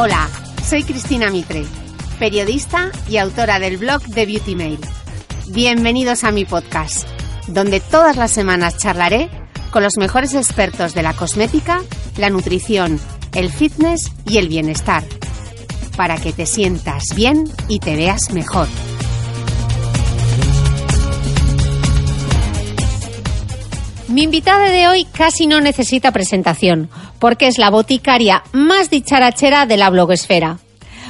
Hola, soy Cristina Mitre, periodista y autora del blog de Beauty Mail. Bienvenidos a mi podcast, donde todas las semanas charlaré con los mejores expertos de la cosmética, la nutrición, el fitness y el bienestar, para que te sientas bien y te veas mejor. Mi invitada de hoy casi no necesita presentación, porque es la boticaria más dicharachera de la blogosfera.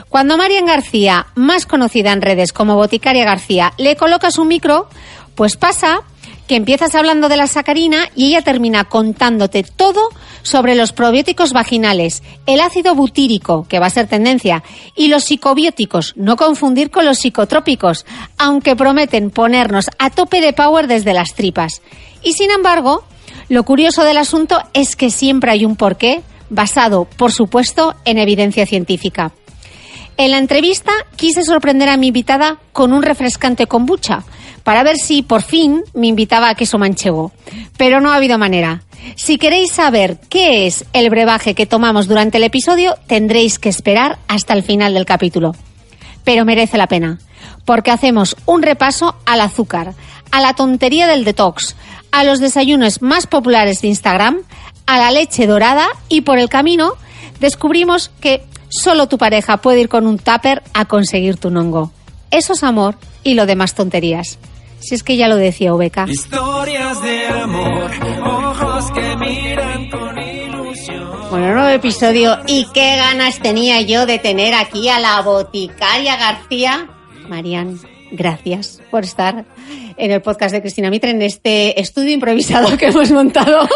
Cuando Marian García, más conocida en redes como Boticaria García, le coloca su micro, pues pasa que empiezas hablando de la sacarina y ella termina contándote todo sobre los probióticos vaginales, el ácido butírico, que va a ser tendencia, y los psicobióticos, no confundir con los psicotrópicos, aunque prometen ponernos a tope de power desde las tripas. Y sin embargo, lo curioso del asunto es que siempre hay un porqué, basado, por supuesto, en evidencia científica. En la entrevista quise sorprender a mi invitada con un refrescante kombucha, para ver si por fin me invitaba a queso manchego. Pero no ha habido manera. Si queréis saber qué es el brebaje que tomamos durante el episodio, tendréis que esperar hasta el final del capítulo. Pero merece la pena, porque hacemos un repaso al azúcar, a la tontería del detox, a los desayunos más populares de Instagram, a la leche dorada y por el camino descubrimos que solo tu pareja puede ir con un tupper a conseguir tu nongo. Eso es amor y lo demás tonterías. Si es que ya lo decía Obeca. Historias de amor, ojos que miran con ilusión. Bueno, nuevo episodio. ¿Y qué ganas tenía yo de tener aquí a la boticaria García? Marian, gracias por estar en el podcast de Cristina Mitre, en este estudio improvisado que hemos montado.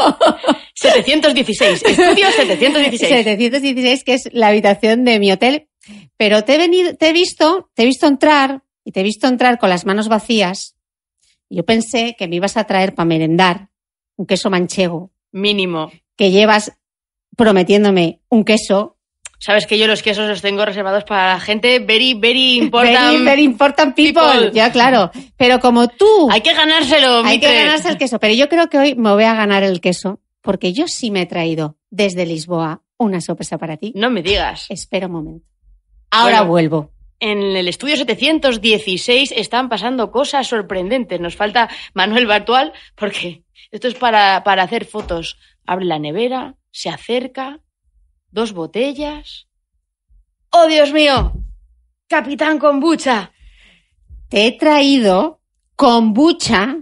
716, estudio 716. 716, que es la habitación de mi hotel. Pero te he, venido, te he visto, te he visto entrar y te he visto entrar con las manos vacías yo pensé que me ibas a traer para merendar un queso manchego. Mínimo. Que llevas prometiéndome un queso. Sabes que yo los quesos los tengo reservados para gente very, very important. Very, important people. Ya, claro. Pero como tú. Hay que ganárselo, Hay que ganarse el queso. Pero yo creo que hoy me voy a ganar el queso porque yo sí me he traído desde Lisboa una sorpresa para ti. No me digas. Espera un momento. Ahora vuelvo en el estudio 716 están pasando cosas sorprendentes. Nos falta Manuel Bartual porque esto es para, hacer fotos. Abre la nevera, se acerca, dos botellas. ¡Oh, Dios mío! Capitán Kombucha. Te he traído kombucha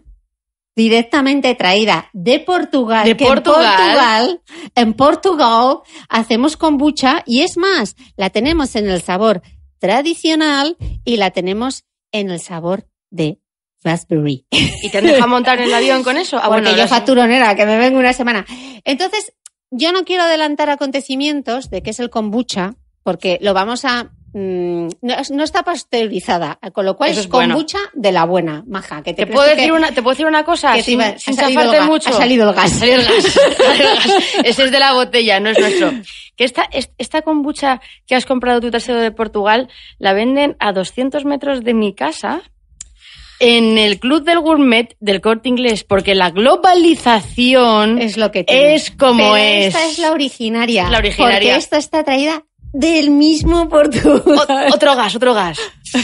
directamente traída de Portugal. De Portugal. En Portugal hacemos kombucha y es más, la tenemos en el sabor tradicional y la tenemos en el sabor de raspberry. ¿Y te han montar en el avión con eso? Ah, porque bueno, yo facturonera, que me vengo una semana. Entonces, yo no quiero adelantar acontecimientos de qué es el kombucha, porque lo vamos a Mm, no, está pasteurizada, con lo cual es kombucha de la buena, maja. Que te, puedo decir una, te decir una cosa, que sin, Ha salido el gas. Ese es de la botella, no es nuestro. Que esta, esta kombucha que has comprado tu tercero de Portugal la venden a 200 metros de mi casa en el club del gourmet del corte inglés, porque la globalización es, lo que es como es. Esta es la originaria. La originaria. Porque esta está traída del mismo por tu... otro gas, otro gas.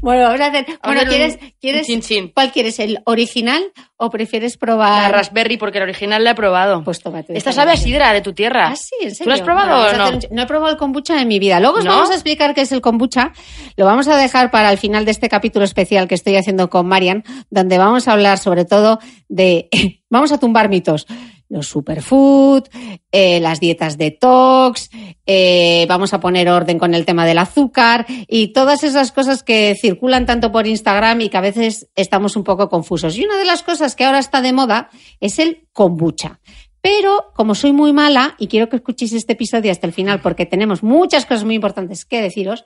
bueno, vamos a hacer. Bueno, ¿quieres, quieres cuál quieres? ¿El original o prefieres probar? La raspberry, porque el original la he probado. Pues tómate. Esta sabe a sidra de tu tierra. Ah, sí, en serio. ¿Tú lo has probado o no? No he probado el kombucha en mi vida. Luego os vamos a explicar qué es el kombucha. Lo vamos a dejar para el final de este capítulo especial que estoy haciendo con Marian, donde vamos a hablar sobre todo de. vamos a tumbar mitos los superfood, eh, las dietas detox, eh, vamos a poner orden con el tema del azúcar y todas esas cosas que circulan tanto por Instagram y que a veces estamos un poco confusos. Y una de las cosas que ahora está de moda es el kombucha. Pero como soy muy mala y quiero que escuchéis este episodio hasta el final porque tenemos muchas cosas muy importantes que deciros,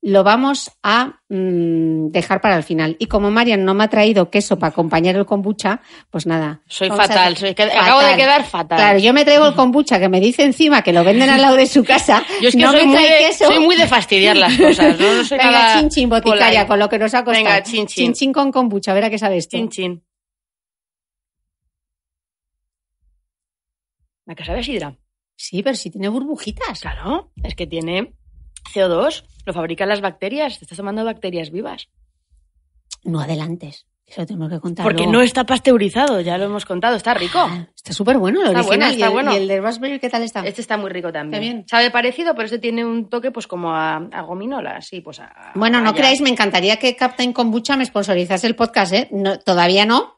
lo vamos a mm, dejar para el final. Y como Marian no me ha traído queso para acompañar el kombucha, pues nada. Soy fatal, soy acabo de quedar fatal. Claro, yo me traigo el kombucha que me dice encima que lo venden al lado de su casa. yo es que no soy, me trae de, queso. soy muy de fastidiar las cosas. No, no soy Venga, boticaria con lo que nos ha costado. Venga, chin chin. con kombucha, a ver a qué sabes tú. Chin chin. ¿A qué sabe sidra? Sí, pero si sí tiene burbujitas. Claro, es que tiene CO2 lo fabrican las bacterias, te estás tomando bacterias vivas. No adelantes. Eso tenemos que contar. Porque no está pasteurizado, ya lo hemos contado, está ah, rico. está súper bueno, lo está original. ¿Y el, bueno. de raspberry qué tal está? Este está muy rico también. Bien. Sabe parecido, pero este tiene un toque pues como a, gominola, sí, pues Bueno, no creáis, me encantaría que Captain Kombucha me sponsorizase el podcast, ¿eh? todavía no,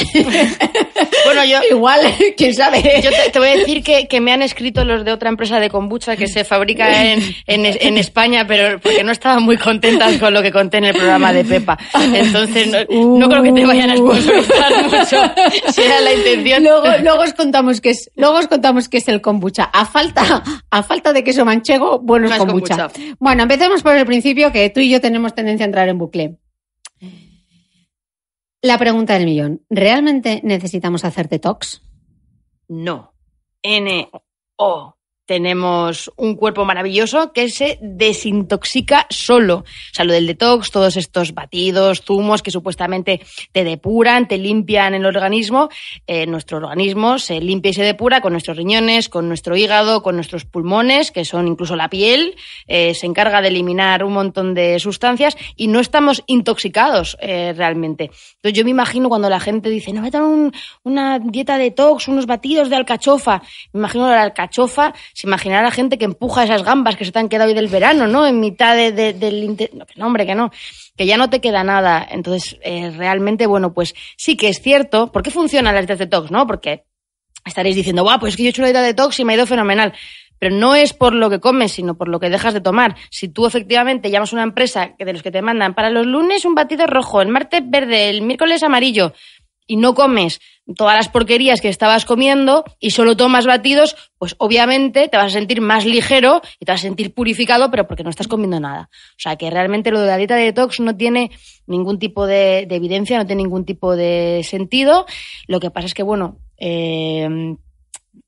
bueno, yo. Igual, quién sabe. Yo te, voy a decir que, me han escrito los de otra empresa de kombucha que se fabrica en, España, pero porque no estaban muy contentas con lo que conté en el programa de Pepa. Entonces, no, creo que te vayan a sponsorizar uh. mucho, si era la intención. Luego, os contamos que es, luego os contamos que es el kombucha. A falta, a falta de queso manchego, bueno, es kombucha. Bueno, empecemos por el principio, que tú y yo tenemos tendencia a entrar en bucle. La pregunta del millón. ¿Realmente necesitamos hacer detox? No. N-O tenemos un cuerpo maravilloso que se desintoxica solo. O sea, lo del detox, todos estos batidos, zumos que supuestamente te depuran, te limpian el organismo, eh, nuestro organismo se limpia y se depura con nuestros riñones, con nuestro hígado, con nuestros pulmones, que son incluso la piel, eh, se encarga de eliminar un montón de sustancias y no estamos intoxicados eh, realmente. Entonces yo me imagino cuando la gente dice, no, voy a dar una dieta detox, unos batidos de alcachofa. Me imagino la alcachofa imaginar a la gente que empuja esas gambas que se te han quedado hoy del verano, ¿no? En mitad del... No, no, hombre, que no, que ya no te queda nada. Entonces, eh, realmente, bueno, pues sí que es cierto. ¿Por qué funcionan las detox, no? Porque estaréis diciendo, guau, pues es que yo he hecho una dieta detox y me ha ido fenomenal. Pero no es por lo que comes, sino por lo que dejas de tomar. Si tú efectivamente llamas a una empresa que de los que te mandan para los lunes un batido rojo, el martes verde, el miércoles amarillo, y no comes todas las porquerías que estabas comiendo y solo tomas batidos, pues obviamente te vas a sentir más ligero y te vas a sentir purificado, pero porque no estás comiendo nada. O sea que realmente lo de la dieta de detox no tiene ningún tipo de, evidencia, no tiene ningún tipo de sentido. Lo que pasa es que, bueno, eh,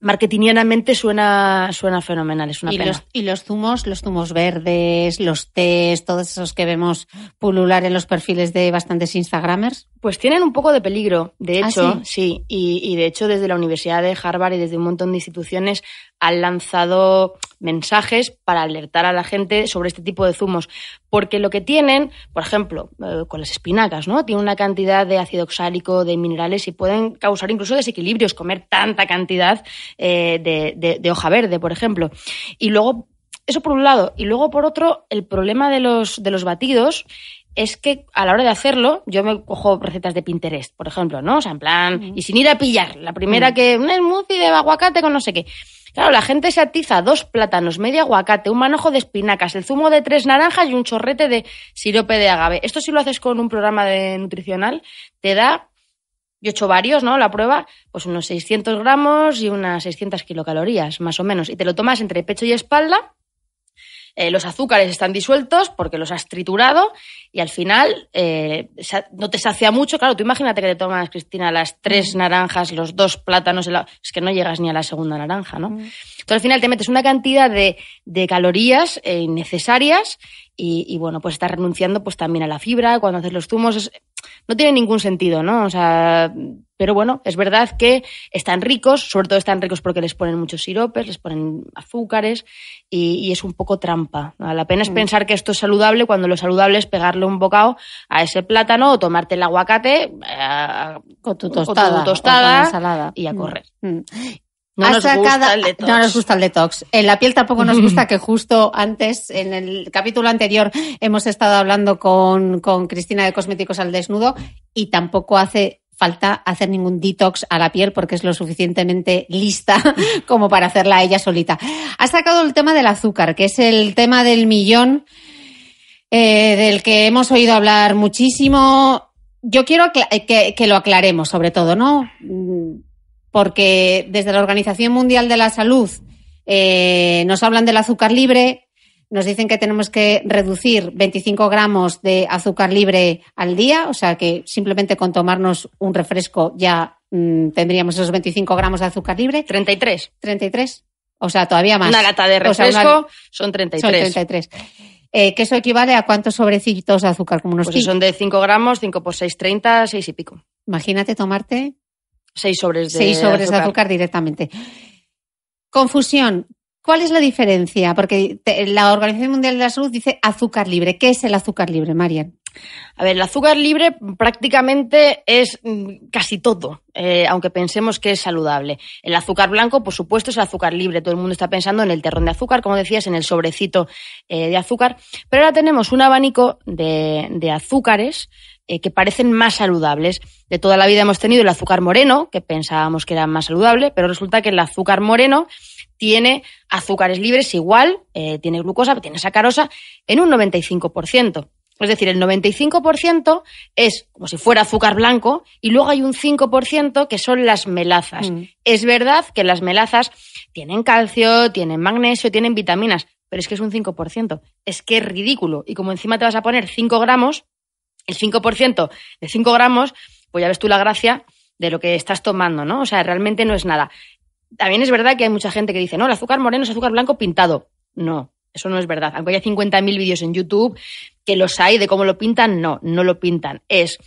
marketingianamente suena, suena fenomenal, es una y Los, y los zumos, los zumos verdes, los tés, todos esos que vemos pulular en los perfiles de bastantes Instagramers. Pues tienen un poco de peligro, de ¿Ah, hecho, sí, Y, y, de hecho desde la Universidad de Harvard y desde un montón de instituciones han lanzado mensajes para alertar a la gente sobre este tipo de zumos, porque lo que tienen, por ejemplo, eh, con las espinacas, ¿no? Tienen una cantidad de ácido oxálico, de minerales y pueden causar incluso desequilibrios comer tanta cantidad eh, de, hoja verde, por ejemplo. Y luego, eso por un lado. Y luego, por otro, el problema de los, de los batidos es que a la hora de hacerlo, yo me cojo recetas de Pinterest, por ejemplo, ¿no? O sea, en plan, y sin ir a pillar. La primera que, un smoothie de aguacate con no sé qué. Claro, la gente se atiza dos plátanos, media aguacate, un manojo de espinacas, el zumo de tres naranjas y un chorrete de sirope de agave. Esto si lo haces con un programa de nutricional, te da yo he hecho varios, ¿no? La prueba, pues unos 600 gramos y unas 600 kilocalorías, más o menos. Y te lo tomas entre pecho y espalda. Eh, los azúcares están disueltos porque los has triturado y al final eh, no te sacia mucho. Claro, tú imagínate que te tomas, Cristina, las tres mm. naranjas, los dos plátanos, es que no llegas ni a la segunda naranja, ¿no? Mm. Entonces al final te metes una cantidad de, calorías eh, innecesarias y, bueno, pues estás renunciando pues también a la fibra cuando haces los zumos. no tiene ningún sentido, ¿no? O sea, pero bueno, es verdad que están ricos, sobre todo están ricos porque les ponen muchos siropes, les ponen azúcares y, es un poco trampa. La pena es mm. pensar que esto es saludable cuando lo saludable es pegarle un bocado a ese plátano o tomarte el aguacate eh, con tu tostada, y a mm. correr. Mm. No nos, gusta el detox. no el En la piel tampoco nos gusta que justo antes, en el capítulo anterior, hemos estado hablando con, con Cristina de Cosméticos al Desnudo y tampoco hace falta hacer ningún detox a la piel porque es lo suficientemente lista como para hacerla ella solita. Ha sacado el tema del azúcar, que es el tema del millón eh, del que hemos oído hablar muchísimo. Yo quiero que, que lo aclaremos sobre todo, ¿no? Mm, porque desde la Organización Mundial de la Salud eh, nos hablan del azúcar libre, nos dicen que tenemos que reducir 25 gramos de azúcar libre al día, o sea que simplemente con tomarnos un refresco ya mm, tendríamos esos 25 gramos de azúcar libre. 33. 33. O sea, todavía más. Una lata de refresco son 33. 33. Eh, que eso equivale a cuántos sobrecitos de azúcar, como unos pues son de 5 gramos, 5 por 6, 30, 6 y pico. Imagínate tomarte Seis sobres de Seis sobres azúcar, directamente. Confusión. ¿Cuál es la diferencia? Porque la Organización Mundial de la Salud dice azúcar libre. ¿Qué es el azúcar libre, Marian? A ver, el azúcar libre prácticamente es mm, casi todo, eh, aunque pensemos que es saludable. El azúcar blanco, por supuesto, es el azúcar libre. Todo el mundo está pensando en el terrón de azúcar, como decías, en el sobrecito eh, de azúcar. Pero ahora tenemos un abanico de, de azúcares eh, que parecen más saludables. De toda la vida hemos tenido el azúcar moreno, que pensábamos que era más saludable, pero resulta que el azúcar moreno tiene azúcares libres igual, eh, tiene glucosa, tiene sacarosa, en un 95%. Es decir, el 95% es como si fuera azúcar blanco y luego hay un 5% que son las melazas. Mm. Es verdad que las melazas tienen calcio, tienen magnesio, tienen vitaminas, pero es que es un 5%. Es que es ridículo. Y como encima te vas a poner 5 gramos, el 5% de 5 gramos, pues ya ves tú la gracia de lo que estás tomando, ¿no? O sea, realmente no es nada. También es verdad que hay mucha gente que dice, no, el azúcar moreno es azúcar blanco pintado. No, eso no es verdad. Aunque haya 50.000 vídeos en YouTube que los hay de cómo lo pintan, no, no lo pintan. Es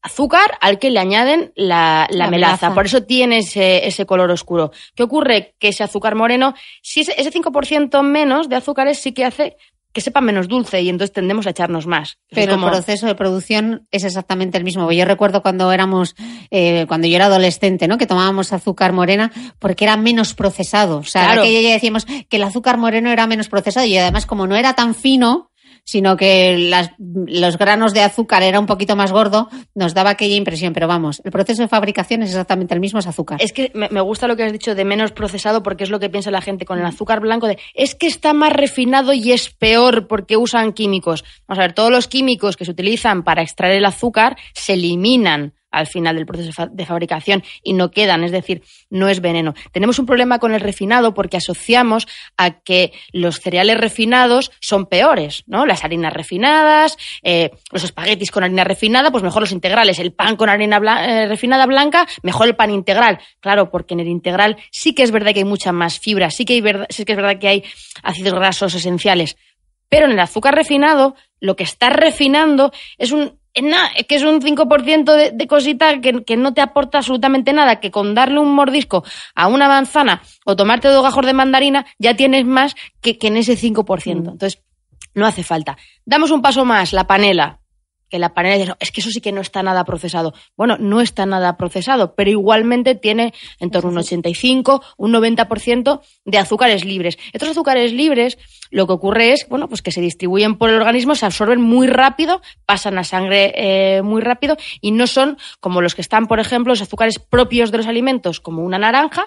azúcar al que le añaden la, melaza. Por eso tiene ese, color oscuro. ¿Qué ocurre? Que ese azúcar moreno, si ese, ese 5% menos de azúcares sí que hace que sepa menos dulce y entonces tendemos a echarnos más. Pero el proceso de producción es exactamente el mismo. Yo recuerdo cuando éramos, eh, cuando yo era adolescente, ¿no? Que tomábamos azúcar morena porque era menos procesado. O sea, que ya decíamos que el azúcar moreno era menos procesado y además como no era tan fino, sino que las, los granos de azúcar era un poquito más gordo, nos daba aquella impresión. Pero vamos, el proceso de fabricación es exactamente el mismo, es azúcar. Es que me gusta lo que has dicho de menos procesado, porque es lo que piensa la gente con el azúcar blanco, de es que está más refinado y es peor porque usan químicos. Vamos a ver, todos los químicos que se utilizan para extraer el azúcar se eliminan al final del proceso de fabricación y no quedan, es decir, no es veneno. Tenemos un problema con el refinado porque asociamos a que los cereales refinados son peores, ¿no? Las harinas refinadas, eh, los espaguetis con harina refinada, pues mejor los integrales, el pan con harina eh, refinada blanca, mejor el pan integral. Claro, porque en el integral sí que es verdad que hay mucha más fibra, sí que, verdad, sí que es verdad que hay ácidos grasos esenciales, pero en el azúcar refinado lo que está refinando es un nada que es un 5% de, de, cosita que, no te aporta absolutamente nada, que con darle un mordisco a una manzana o tomarte dos gajos de mandarina ya tienes más que, en ese 5%. Mm. Entonces, no hace falta. Damos un paso más, la panela que la panela es que eso sí que no está nada procesado. Bueno, no está nada procesado, pero igualmente tiene en torno a un 85, un 90% de azúcares libres. Estos azúcares libres, lo que ocurre es, bueno, pues que se distribuyen por el organismo, se absorben muy rápido, pasan a sangre eh, muy rápido y no son como los que están, por ejemplo, los azúcares propios de los alimentos, como una naranja,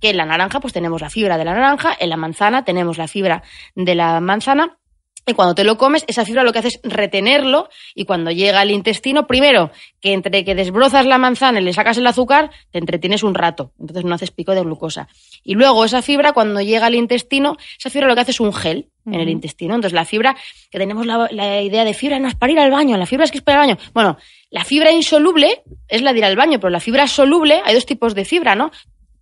que en la naranja pues tenemos la fibra de la naranja, en la manzana tenemos la fibra de la manzana y cuando te lo comes, esa fibra lo que hace es retenerlo y cuando llega al intestino, primero, que entre que desbrozas la manzana y le sacas el azúcar, te entretienes un rato, entonces no haces pico de glucosa. Y luego esa fibra, cuando llega al intestino, esa fibra lo que hace es un gel en el intestino. Entonces la fibra, que tenemos la, la, idea de fibra no es para ir al baño, la fibra es que es para ir al baño. Bueno, la fibra insoluble es la de ir al baño, pero la fibra soluble, hay dos tipos de fibra, ¿no?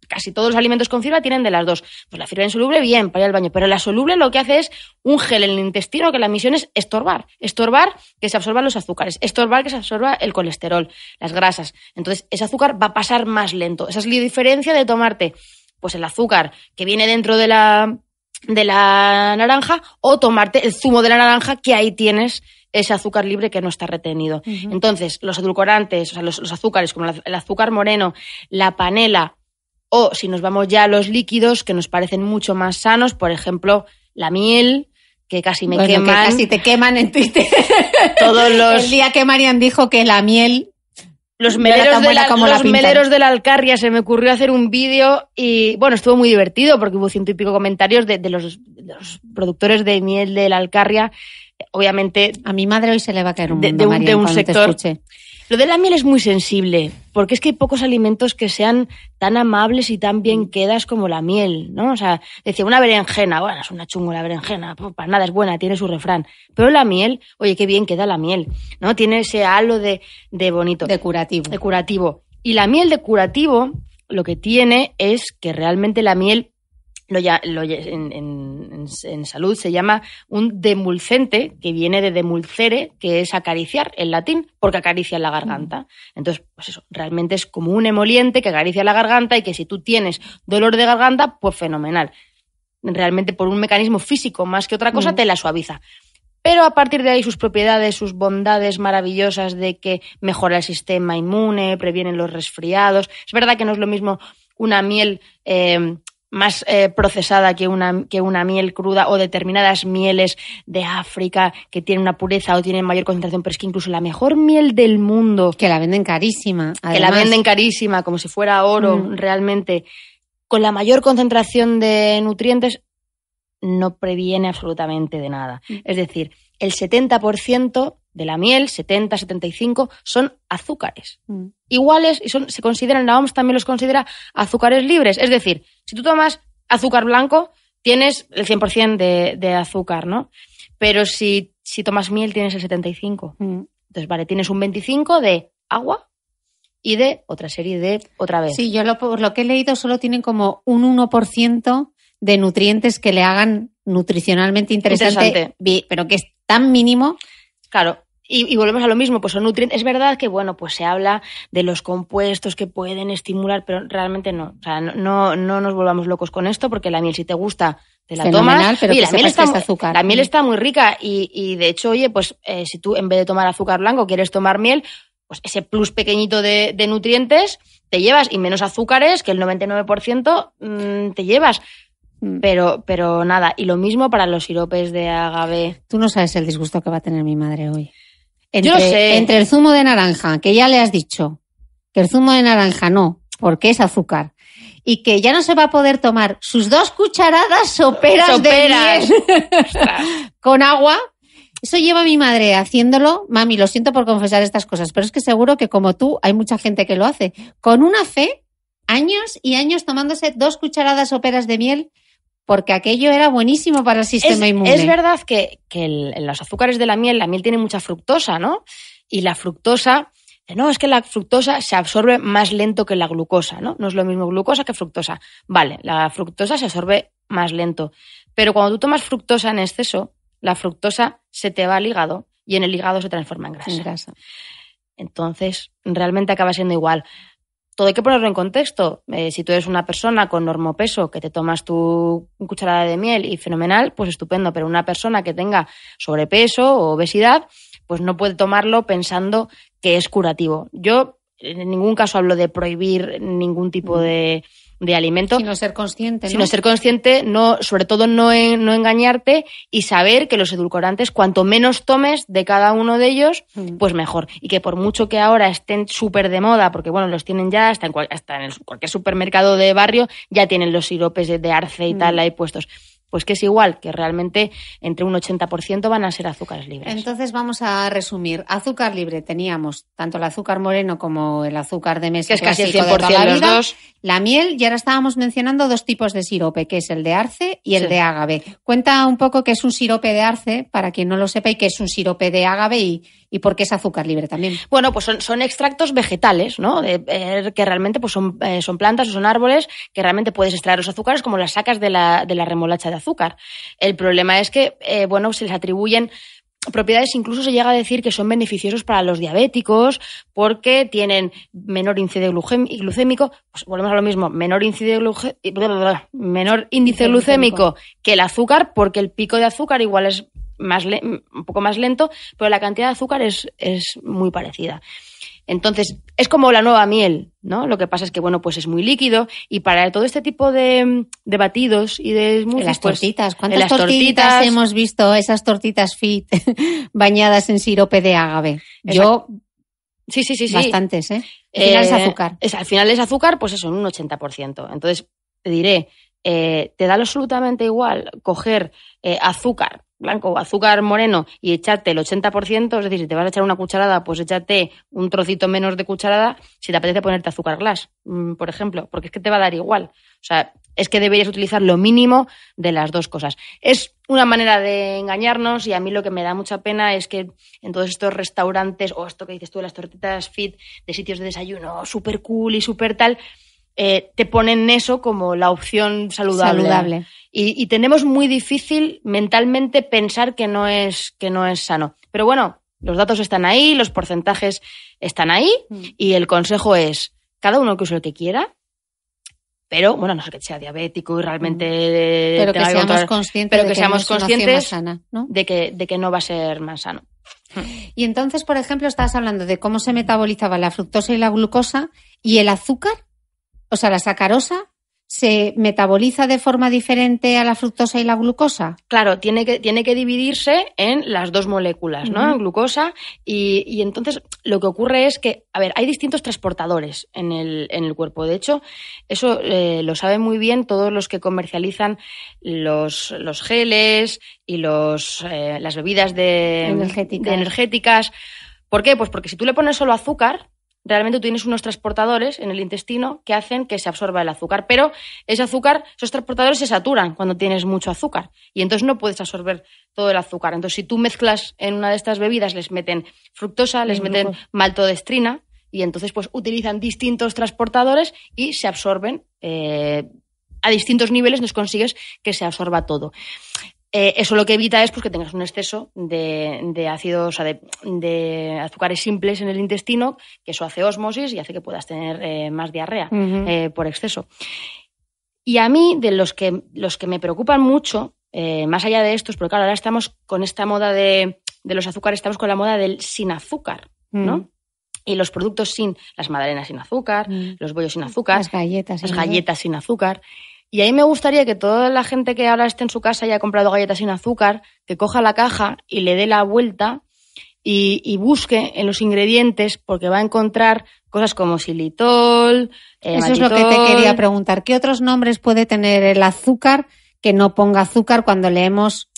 casi todos los alimentos con fibra tienen de las dos. Pues la fibra insoluble, bien, para ir al baño, pero la soluble lo que hace es un gel en el intestino que la misión es estorbar, estorbar que se absorban los azúcares, estorbar que se absorba el colesterol, las grasas. Entonces, ese azúcar va a pasar más lento. Esa es la diferencia de tomarte pues el azúcar que viene dentro de la de la naranja o tomarte el zumo de la naranja que ahí tienes ese azúcar libre que no está retenido. Entonces, los edulcorantes, o sea, los, los azúcares como el azúcar moreno, la panela o si nos vamos ya a los líquidos que nos parecen mucho más sanos, por ejemplo, la miel, que casi me queman. casi te queman en Twitter. Todos los... El día que Marian dijo que la miel los meleros, de la, los meleros de la Alcarria se me ocurrió hacer un vídeo y bueno, estuvo muy divertido porque hubo ciento y pico comentarios de, los, productores de miel de la Alcarria. Obviamente. A mi madre hoy se le va a caer un de, de un, sector. Lo de la miel es muy sensible, porque es que hay pocos alimentos que sean tan amables y tan bien mm. quedas como la miel, ¿no? O sea, decía una berenjena, bueno, es una chungo la berenjena, para nada es buena, tiene su refrán. Pero la miel, oye, qué bien queda la miel, ¿no? Tiene ese halo de, de bonito. De curativo. De curativo. Y la miel de curativo lo que tiene es que realmente la miel lo, lo, en, en, salud se llama un demulcente, que viene de demulcere, que es acariciar en latín, porque acaricia la garganta. Mm. Entonces, pues eso, realmente es como un emoliente que acaricia la garganta y que si tú tienes dolor de garganta, pues fenomenal. Realmente por un mecanismo físico más que otra cosa mm. te la suaviza. Pero a partir de ahí sus propiedades, sus bondades maravillosas de que mejora el sistema inmune, previenen los resfriados. Es verdad que no es lo mismo una miel eh, más eh, procesada que una, que una miel cruda o determinadas mieles de África que tienen una pureza o tienen mayor concentración, pero es que incluso la mejor miel del mundo... Que la venden carísima. Que la venden carísima, como si fuera oro mm. realmente, con la mayor concentración de nutrientes, no previene absolutamente de nada. Mm. Es decir, el 70% de la miel, 70, 75, son azúcares. Mm. Iguales y son, se consideran, la OMS también los considera azúcares libres. Es decir, si tú tomas azúcar blanco, tienes el 100% de, de azúcar, ¿no? Pero si, tomas miel, tienes el 75. Mm. Entonces, vale, tienes un 25 de agua y de otra serie de otra vez. Sí, yo lo, por lo que he leído solo tienen como un 1% de nutrientes que le hagan nutricionalmente interesante. pero que es tan mínimo Claro, y, volvemos a lo mismo, pues son nutrientes. Es verdad que, bueno, pues se habla de los compuestos que pueden estimular, pero realmente no. O sea, no, no, nos volvamos locos con esto, porque la miel, si te gusta, te la tomas. la miel, está, azúcar. la miel está muy rica. Y, y de hecho, oye, pues eh, si tú en vez de tomar azúcar blanco quieres tomar miel, pues ese plus pequeñito de, nutrientes te llevas, y menos azúcares, que el 99% mm, te llevas. Mm. Pero, pero nada, y lo mismo para los siropes de agave. Tú no sabes el disgusto que va a tener mi madre hoy. Entre, Yo sé. Entre el zumo de naranja, que ya le has dicho, que el zumo de naranja no, porque es azúcar, y que ya no se va a poder tomar sus dos cucharadas soperas, soperas. de miel con agua. Eso lleva mi madre haciéndolo. Mami, lo siento por confesar estas cosas, pero es que seguro que como tú hay mucha gente que lo hace. Con una fe, años y años tomándose dos cucharadas soperas de miel porque aquello era buenísimo para el sistema inmune. Es verdad que, que los azúcares de la miel, la miel tiene mucha fructosa, ¿no? Y la fructosa, no, es que la fructosa se absorbe más lento que la glucosa, ¿no? No es lo mismo glucosa que fructosa. Vale, la fructosa se absorbe más lento, pero cuando tú tomas fructosa en exceso, la fructosa se te va al hígado y en el hígado se transforma en grasa. En grasa. Entonces, realmente acaba siendo igual todo hay que ponerlo en contexto. Eh, si tú eres una persona con normopeso que te tomas tu cucharada de miel y fenomenal, pues estupendo, pero una persona que tenga sobrepeso o obesidad, pues no puede tomarlo pensando que es curativo. Yo en ningún caso hablo de prohibir ningún tipo de, de alimento. Sino ser consciente. ¿no? Sino ser consciente, no, sobre todo no, no engañarte y saber que los edulcorantes, cuanto menos tomes de cada uno de ellos, mm. pues mejor. Y que por mucho que ahora estén súper de moda, porque bueno, los tienen ya hasta en, cualquier supermercado de barrio, ya tienen los siropes de, arce y mm. tal ahí puestos pues que es igual, que realmente entre un 80% van a ser azúcares libres. Entonces vamos a resumir. Azúcar libre teníamos tanto el azúcar moreno como el azúcar de mesa, que es casi el 100% de la, dos. la miel, y ahora estábamos mencionando dos tipos de sirope, que es el de arce y el de agave. Cuenta un poco qué es un sirope de arce, para quien no lo sepa, y qué es un sirope de agave. y, y qué es azúcar libre también. Bueno, pues son, son extractos vegetales, ¿no? Eh, que realmente pues son, eh, son, plantas o son árboles que realmente puedes extraer los azúcares como las sacas de la, de la remolacha de azúcar. El problema es que, eh, bueno, se les atribuyen propiedades incluso se llega a decir que son beneficiosos para los diabéticos porque tienen menor índice glucémico, pues, volvemos a lo mismo, menor índice, menor índice glucémico que el azúcar porque el pico de azúcar igual es más un poco más lento, pero la cantidad de azúcar es, es muy parecida. Entonces, es como la nueva miel, ¿no? Lo que pasa es que, bueno, pues es muy líquido y para todo este tipo de, de batidos y de pues, Las tortitas, ¿cuántas tortitas, hemos visto? Esas tortitas fit bañadas en sirope de agave. Yo... Sí, sí, sí, sí. Bastantes, ¿eh? Al final es eh, azúcar. al final es azúcar, pues eso, en un 80%. Entonces, te diré, eh, te da absolutamente igual coger eh, azúcar blanco, azúcar moreno y echarte el 80%, es decir, si te vas a echar una cucharada, pues échate un trocito menos de cucharada si te apetece ponerte azúcar glass, mm, por ejemplo, porque es que te va a dar igual. O sea, es que deberías utilizar lo mínimo de las dos cosas. Es una manera de engañarnos y a mí lo que me da mucha pena es que en todos estos restaurantes o esto que dices tú, las tortitas fit de sitios de desayuno súper cool y súper tal, eh, te ponen eso como la opción saludable. Y, tenemos muy difícil mentalmente pensar que no, es, que no es sano. Pero bueno, los datos están ahí, los porcentajes están ahí mm. y el consejo es cada uno que use lo que quiera. Pero, bueno, no sé que sea diabético y realmente... Mm. Pero, que seamos, conscientes de, que, de que no va a ser más sano. Y entonces, por ejemplo, estabas hablando de cómo se metabolizaba la fructosa y la glucosa y el azúcar o sea, la sacarosa se metaboliza de forma diferente a la fructosa y la glucosa? Claro, tiene que, tiene que dividirse en las dos moléculas, ¿no? En Glucosa y, entonces lo que ocurre es que, a ver, hay distintos transportadores en el, cuerpo. De hecho, eso eh, lo saben muy bien todos los que comercializan los, los geles y los, eh, las bebidas energéticas. energéticas. ¿Por qué? Pues porque si tú le pones solo azúcar, realmente tú tienes unos transportadores en el intestino que hacen que se absorba el azúcar, pero ese azúcar, esos transportadores se saturan cuando tienes mucho azúcar y entonces no puedes absorber todo el azúcar. Entonces, si tú mezclas en una de estas bebidas, les meten fructosa, les meten maltodestrina y entonces pues utilizan distintos transportadores y se absorben. Eh, a distintos niveles nos consigues que se absorba todo. Eh, eso lo que evita es pues, que tengas un exceso de, ácidos, o sea, de, azúcares simples en el intestino, que eso hace osmosis y hace que puedas tener eh, más diarrea eh, por exceso. Y a mí, de los que, los que me preocupan mucho, más allá de estos, porque claro, ahora estamos con esta moda de, los azúcares, estamos con la moda del sin azúcar, mm. ¿no? Y los productos sin, las madalenas sin azúcar, mm. los bollos sin azúcar, las galletas, las galletas sin azúcar. Y ahí me gustaría que toda la gente que ahora esté en su casa y ha comprado galletas sin azúcar, que coja la caja y le dé la vuelta y, busque en los ingredientes porque va a encontrar cosas como xilitol. Eh, eso es lo que te quería preguntar. ¿Qué otros nombres puede tener el azúcar que no ponga azúcar cuando leemos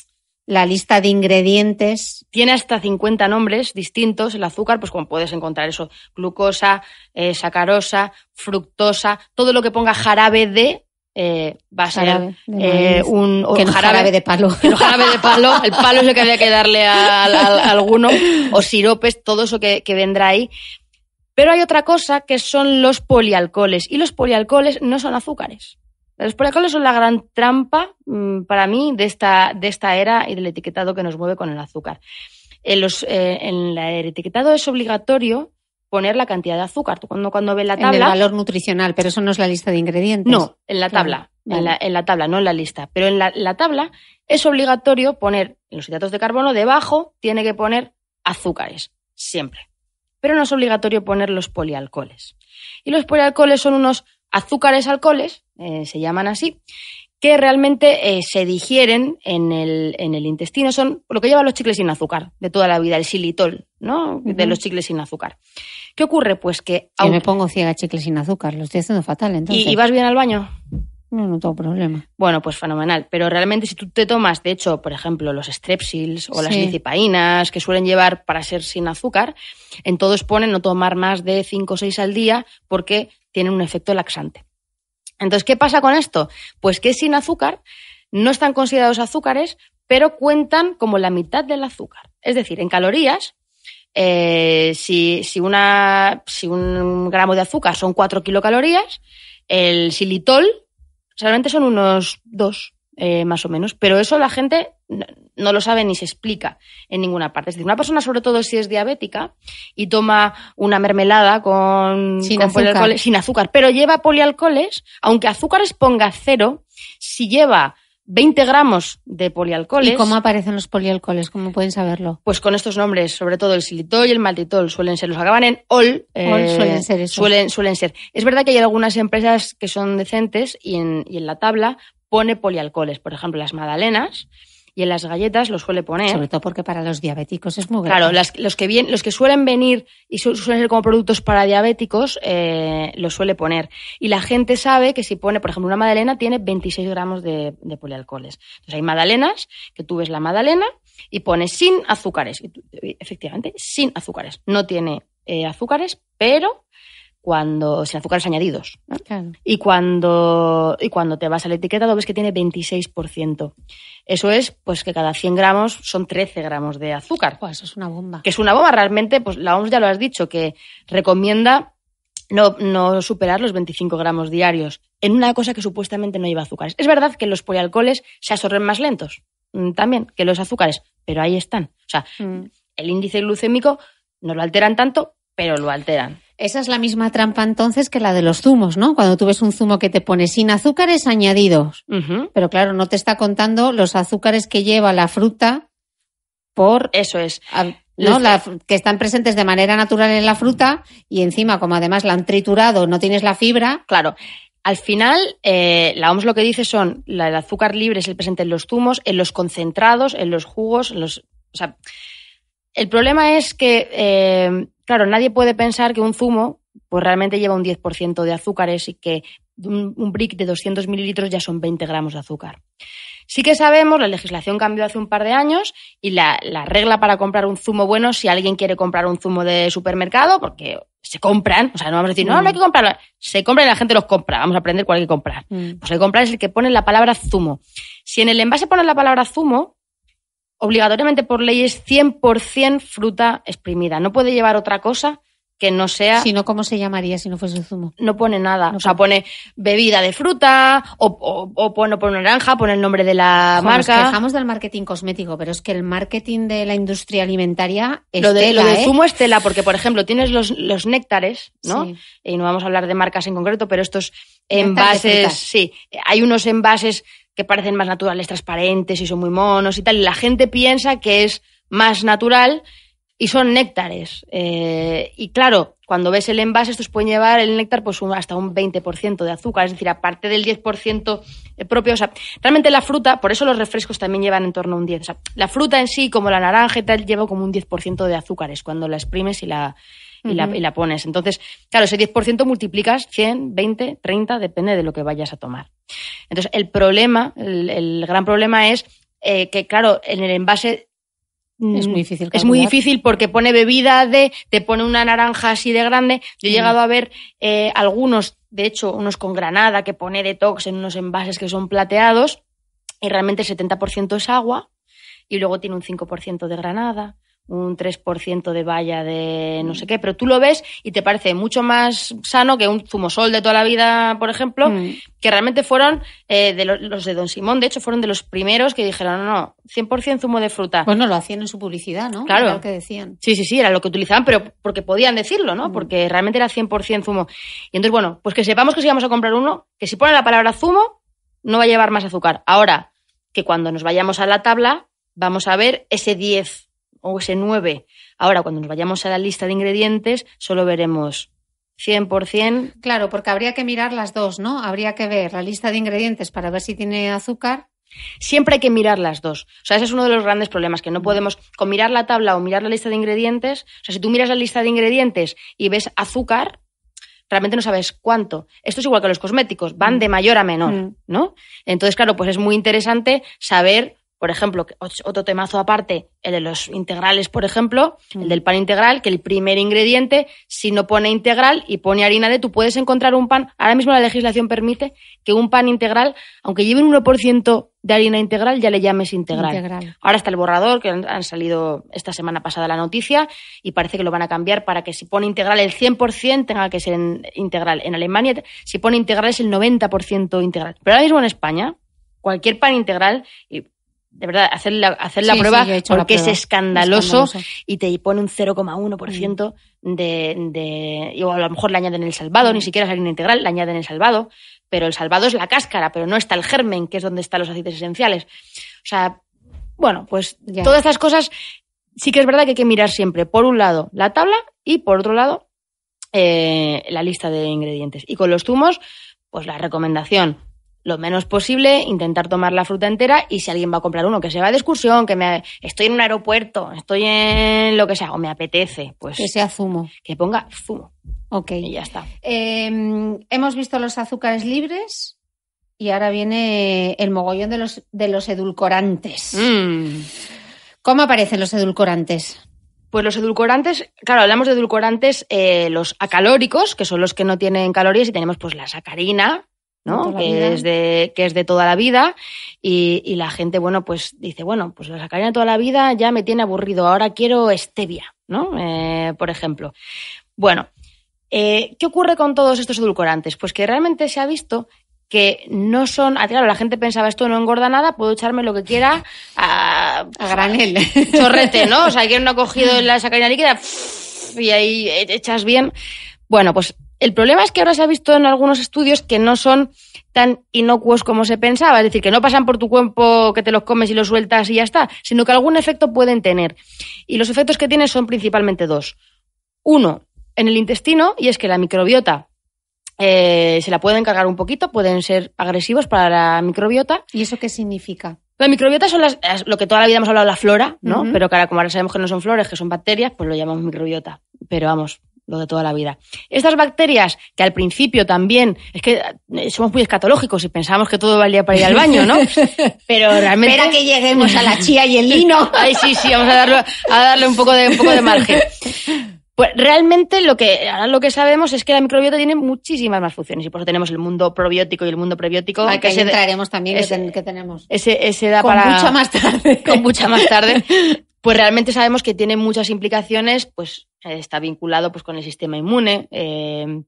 la lista de ingredientes. Tiene hasta 50 nombres distintos el azúcar, pues como puedes encontrar eso, glucosa, eh, sacarosa, fructosa, todo lo que ponga jarabe de eh, va a ser eh, un, jarabe, de palo. jarabe de palo, el palo es lo que había que darle a, alguno, o siropes, todo eso que, vendrá ahí. Pero hay otra cosa que son los polialcoholes, y los polialcoholes no son azúcares. Los polialcoholes son la gran trampa mm, para mí de esta, de esta era y del etiquetado que nos mueve con el azúcar. En los, eh, en el etiquetado es obligatorio poner la cantidad de azúcar. Tú cuando, cuando ves la tabla... En el valor nutricional, pero eso no es la lista de ingredientes. No, en la tabla, en, la, tabla, no en la lista. Pero en la, tabla es obligatorio poner los hidratos de carbono, debajo tiene que poner azúcares, siempre. Pero no es obligatorio poner los polialcoholes. Y los polialcoholes son unos azúcares alcoholes, eh, se llaman así, que realmente eh, se digieren en el, intestino. Son lo que llevan los chicles sin azúcar de toda la vida, el xilitol, ¿no? De los chicles sin azúcar. ¿Qué ocurre? Pues que... Yo me pongo ciega chicle sin azúcar, lo estoy haciendo fatal entonces. ¿Y, vas bien al baño? No, no tengo problema. Bueno, pues fenomenal. Pero realmente si tú te tomas, de hecho, por ejemplo, los strepsils o las licipainas, que suelen llevar para ser sin azúcar, en todos ponen no tomar más de 5 o 6 al día porque tienen un efecto laxante. Entonces, ¿qué pasa con esto? Pues que sin azúcar no están considerados azúcares, pero cuentan como la mitad del azúcar. Es decir, en calorías eh, si, una, si un gramo de azúcar son 4 kilocalorías, el xilitol solamente son unos 2, eh, más o menos. Pero eso la gente no, lo sabe ni se explica en ninguna parte. Es decir, una persona, sobre todo si es diabética y toma una mermelada con, sin, azúcar. sin azúcar, pero lleva polialcoholes, aunque azúcares ponga cero, si lleva 20 gramos de polialcoholes. ¿Y cómo aparecen los polialcoholes? ¿Cómo pueden saberlo? Pues con estos nombres, sobre todo el silitol y el maltitol, suelen ser, los acaban en ol. Eh, suelen ser Suelen, suelen, ser. Es verdad que hay algunas empresas que son decentes y en, y en la tabla pone polialcoholes. Por ejemplo, las magdalenas, y en las galletas lo suele poner. Sobre todo porque para los diabéticos es muy Claro, los, que los que suelen venir y suelen ser como productos para diabéticos eh, lo suele poner. Y la gente sabe que si pone, por ejemplo, una magdalena tiene 26 gramos de, polialcoholes. Entonces hay magdalenas que tú ves la magdalena y pones sin azúcares. efectivamente, sin azúcares. No tiene eh, azúcares, pero cuando sin azúcares añadidos. Y, cuando, y cuando te vas etiqueta etiquetado ves que tiene 26%. Eso es pues que cada 100 gramos son 13 gramos de azúcar. Pues eso es una bomba. Que es una bomba realmente, pues la OMS ya lo has dicho, que recomienda no, superar los 25 gramos diarios en una cosa que supuestamente no lleva azúcares. Es verdad que los polialcoholes se absorben más lentos mm, también que los azúcares, pero ahí están. O sea, mm. el índice glucémico no lo alteran tanto, pero lo alteran. Esa es la misma trampa entonces que la de los zumos, ¿no? Cuando tú ves un zumo que te pone sin azúcares añadidos, pero claro, no te está contando los azúcares que lleva la fruta por... Eso es. ¿no? que están presentes de manera natural en la fruta y encima, como además la han triturado, no tienes la fibra. Claro. Al final, eh, la OMS lo que dice son la, el azúcar libre es el presente en los zumos, en los concentrados, en los jugos, en los... O sea, el problema es que... Eh, Claro, nadie puede pensar que un zumo pues realmente lleva un 10% de azúcares y que un, brick de 200 mililitros ya son 20 gramos de azúcar. Sí que sabemos, la legislación cambió hace un par de años y la, regla para comprar un zumo bueno, si alguien quiere comprar un zumo de supermercado, porque se compran, o sea, no vamos a decir, no, no hay que mm. comprarlo, se compran y la gente los compra, vamos a aprender cuál hay que comprar. Mm. Pues el comprar es el que pone la palabra zumo. Si en el envase pone la palabra zumo, obligatoriamente por ley es 100% fruta exprimida. No puede llevar otra cosa que no sea... Si no, ¿cómo se llamaría si no fuese el zumo? No pone nada. o sea, pone bebida de fruta o, pone, naranja, pone el nombre de la marca. Nos quejamos del marketing cosmético, pero es que el marketing de la industria alimentaria es lo de, Lo de ¿eh? zumo es tela, porque, por ejemplo, tienes los, los néctares, ¿no? Y no vamos a hablar de marcas en concreto, pero estos envases... Sí, hay unos envases que parecen más naturales, transparentes y son muy monos y tal. Y la gente piensa que es más natural y son néctares. Eh, y claro, cuando ves el envase, estos pueden llevar el néctar pues hasta un 20% de azúcar, es decir, aparte del 10% eh, propio. O sea, realmente la fruta, por eso los refrescos también llevan en torno a un 10%. la fruta en sí, como la naranja y tal, lleva como un 10% de azúcares cuando la exprimes y la, y, la, pones. Entonces, claro, ese 10% multiplicas 100, 20, 30, depende de lo que vayas a tomar. Entonces, el problema, el, gran problema es eh, que, claro, en el envase mm, es muy difícil. Es muy difícil porque pone bebida de, te pone una naranja así de grande. Yo he llegado a ver eh, algunos, de hecho, unos con granada que pone detox en unos envases que son plateados y realmente el 70% es agua y luego tiene un 5% de granada, un 3% de valla de no sé qué, pero tú lo ves y te parece mucho más sano que un zumosol de toda la vida, por ejemplo, mm. que realmente fueron eh, de los, de Don Simón, de hecho, fueron de los primeros que dijeron, no, no, 100% zumo de fruta. Bueno, pues lo hacían en su publicidad, ¿no? Claro. lo que decían. Sí, sí, sí, era lo que utilizaban, pero porque podían decirlo, ¿no? Mm. Porque realmente era 100% zumo. Y entonces, bueno, pues que sepamos que si vamos a comprar uno, que si pone la palabra zumo, no va a llevar más azúcar. Ahora, que cuando nos vayamos a la tabla, vamos a ver ese 10 o ese 9. Ahora, cuando nos vayamos a la lista de ingredientes, solo veremos 100%. Claro, porque habría que mirar las dos, ¿no? Habría que ver la lista de ingredientes para ver si tiene azúcar. Siempre hay que mirar las dos. O sea, ese es uno de los grandes problemas, que no podemos, con mirar la tabla o mirar la lista de ingredientes, o sea, si tú miras la lista de ingredientes y ves azúcar, realmente no sabes cuánto. Esto es igual que los cosméticos, van mm. de mayor a menor, mm. ¿no? Entonces, claro, pues es muy interesante saber por ejemplo, otro temazo aparte, el de los integrales, por ejemplo, el del pan integral, que el primer ingrediente, si no pone integral y pone harina de, tú puedes encontrar un pan, ahora mismo la legislación permite que un pan integral, aunque lleve un 1% de harina integral, ya le llames integral. Ahora está el borrador, que han salido esta semana pasada la noticia, y parece que lo van a cambiar para que si pone integral el 100% tenga que ser integral. En Alemania, si pone integral es el 90% integral. Pero ahora mismo en España, cualquier pan integral, de verdad, hacer la, hacer la prueba porque es escandaloso, y te pone un 0,1% de, de. O a lo mejor le añaden el salvado, ni mm. siquiera es integral, le añaden el salvado, pero el salvado es la cáscara, pero no está el germen, que es donde están los aceites esenciales. O sea, bueno, pues todas estas cosas sí que es verdad que hay que mirar siempre, por un lado, la tabla y por otro lado, eh, la lista de ingredientes. Y con los zumos, pues la recomendación, lo menos posible, intentar tomar la fruta entera y si alguien va a comprar uno que se va de excursión, que me estoy en un aeropuerto, estoy en lo que sea, o me apetece, pues... Que sea zumo. Que ponga zumo. Ok. Y ya está. Em, hemos visto los azúcares libres y ahora viene el mogollón de los, de los edulcorantes. Mm. ¿Cómo aparecen los edulcorantes? Pues los edulcorantes, claro, hablamos de edulcorantes, eh, los acalóricos, que son los que no tienen calorías, y tenemos pues la sacarina, ¿no? Que es, de, toda la vida y, la gente, bueno, pues dice, bueno, pues la sacarina de toda la vida ya me tiene aburrido, ahora quiero stevia, ¿no? Eh, por ejemplo. Bueno, eh, ¿qué ocurre con todos estos edulcorantes? Pues que realmente se ha visto que no son, ah, claro, la gente pensaba esto no engorda nada, puedo echarme lo que quiera a, granel, chorrete, ¿no? O sea, alguien no ha cogido la sacarina líquida y ahí echas bien. Bueno, pues el problema es que ahora se ha visto en algunos estudios que no son tan inocuos como se pensaba, es decir, que no pasan por tu cuerpo, que te los comes y los sueltas y ya está, sino que algún efecto pueden tener. Y los efectos que tienen son principalmente dos. Uno, en el intestino, y es que la microbiota eh, se la pueden cargar un poquito, pueden ser agresivos para la microbiota. ¿Y eso qué significa? La microbiota son las, lo que toda la vida hemos hablado, la flora, ¿no? Pero claro, como ahora sabemos que no son flores, que son bacterias, pues lo llamamos microbiota. Pero vamos, lo de toda la vida. Estas bacterias, que al principio también, es que eh, somos muy escatológicos y pensamos que todo valía para ir al baño, ¿no? Pero realmente. Espera que lleguemos a la chía y el lino. Ay, sí, sí, vamos a darle, un, poco de, de margen. Pues realmente lo que, ahora lo que sabemos es que la microbiota tiene muchísimas más funciones y por eso tenemos el mundo probiótico y el mundo prebiótico. que, entraremos también, que, tenemos. Ese, da con para. mucha más tarde. Con mucha más tarde. Pues realmente sabemos que tiene muchas implicaciones, pues eh, está vinculado pues, con el sistema inmune, eh,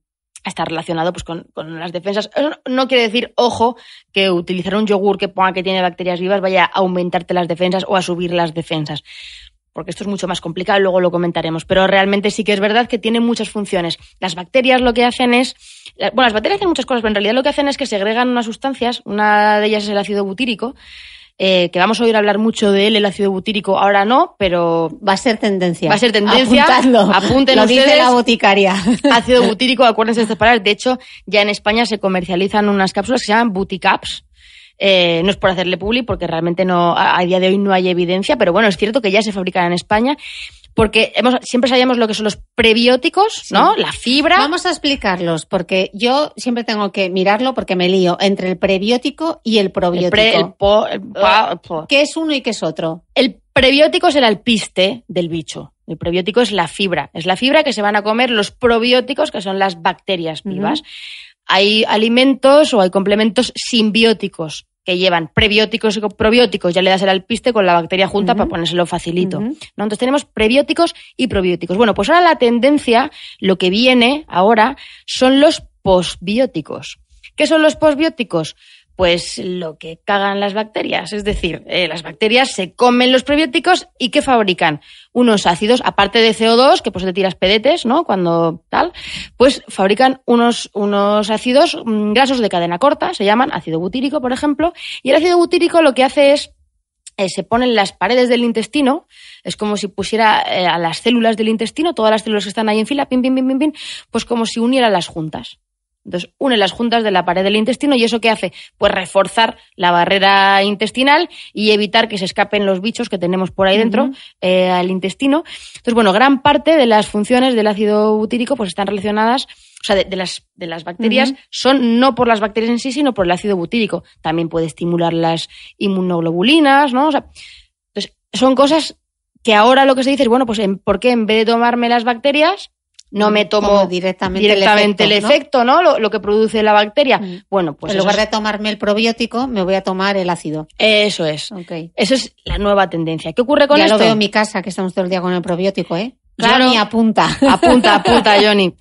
está relacionado pues, con, con, las defensas. Eso no quiere decir, ojo, que utilizar un yogur que ponga que tiene bacterias vivas vaya a aumentarte las defensas o a subir las defensas, porque esto es mucho más complicado, luego lo comentaremos, pero realmente sí que es verdad que tiene muchas funciones. Las bacterias lo que hacen es, bueno, las bacterias hacen muchas cosas, pero en realidad lo que hacen es que segregan unas sustancias, una de ellas es el ácido butírico, eh, que vamos a oír hablar mucho de él, el ácido butírico, ahora no, pero... Va a ser tendencia. Va a ser tendencia. Apuntadlo. Apunten la boticaria. Ácido butírico, acuérdense de separar, este De hecho, ya en España se comercializan unas cápsulas que se llaman buticaps. Eh, no es por hacerle public porque realmente no, a día de hoy no hay evidencia, pero bueno, es cierto que ya se fabrican en España porque hemos, siempre sabíamos lo que son los prebióticos, ¿no? La fibra. Vamos a explicarlos, porque yo siempre tengo que mirarlo porque me lío entre el prebiótico y el probiótico. El eh, ¿Qué es uno y qué es otro? El prebiótico es el alpiste del bicho. El prebiótico es la fibra. Es la fibra que se van a comer los probióticos, que son las bacterias vivas. Hay alimentos o hay complementos simbióticos que llevan prebióticos y probióticos, ya le das el alpiste con la bacteria junta para ponérselo facilito. Entonces tenemos prebióticos y probióticos. Bueno, pues ahora la tendencia, lo que viene ahora, son los posbióticos. ¿Qué son los posbióticos? pues lo que cagan las bacterias. Es decir, eh, las bacterias se comen los probióticos y que fabrican? Unos ácidos, aparte de CO2, que pues te tiras pedetes, ¿no? Cuando tal, pues fabrican unos, ácidos mm, grasos de cadena corta, se llaman ácido butírico, por ejemplo, y el ácido butírico lo que hace es eh, se ponen las paredes del intestino, es como si pusiera eh, a las células del intestino, todas las células que están ahí en fila, pim, pim, pim, pim, pues como si uniera las juntas. Entonces, une las juntas de la pared del intestino y eso qué hace? Pues reforzar la barrera intestinal y evitar que se escapen los bichos que tenemos por ahí dentro eh, al intestino. Entonces, bueno, gran parte de las funciones del ácido butírico pues están relacionadas, o sea, de, las, bacterias son no por las bacterias en sí, sino por el ácido butírico. También puede estimular las inmunoglobulinas, ¿no? O sea, entonces, son cosas que ahora lo que se dice es, bueno, pues ¿por qué en vez de tomarme las bacterias, no me tomo directamente, el efecto, ¿no? Lo, que produce la bacteria. Mm. Bueno, pues. En lugar de tomarme el probiótico, me voy a tomar el ácido. Eso es. ok Eso es la nueva tendencia. ¿Qué ocurre con esto? Ya lo veo en mi casa, que estamos todo el día con el probiótico, ¿eh? Johnny, apunta. Apunta, apunta, Johnny.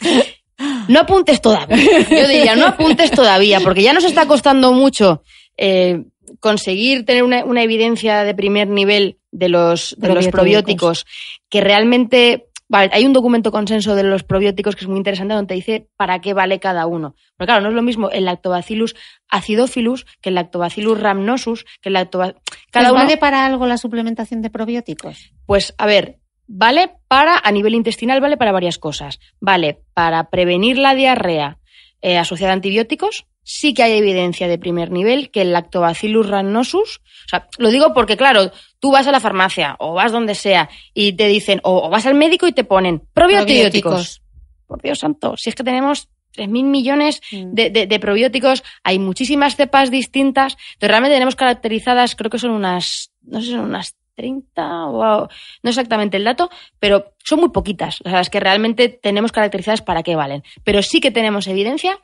No apuntes todavía. Yo diría, no apuntes todavía, porque ya nos está costando mucho eh, conseguir tener una, evidencia de primer nivel de los, los probióticos que realmente Vale, hay un documento consenso de los probióticos que es muy interesante donde te dice para qué vale cada uno. Pero claro, no es lo mismo el lactobacillus acidophilus que el lactobacillus rhamnosus, que el lactobacillus... Cada uno... ¿Vale para algo la suplementación de probióticos? Pues a ver, vale para, a nivel intestinal, vale para varias cosas. Vale para prevenir la diarrea eh, asociada a antibióticos, sí que hay evidencia de primer nivel que el lactobacillus rhamnosus, o sea, lo digo porque claro, tú vas a la farmacia o vas donde sea y te dicen, o, vas al médico y te ponen probióticos. Por Dios santo, si es que tenemos 3.000 millones mm. de, probióticos, hay muchísimas cepas distintas, entonces realmente tenemos caracterizadas, creo que son unas, no sé, son unas 30 no exactamente el dato, pero son muy poquitas sea, las que realmente tenemos caracterizadas para qué valen. Pero sí que tenemos evidencia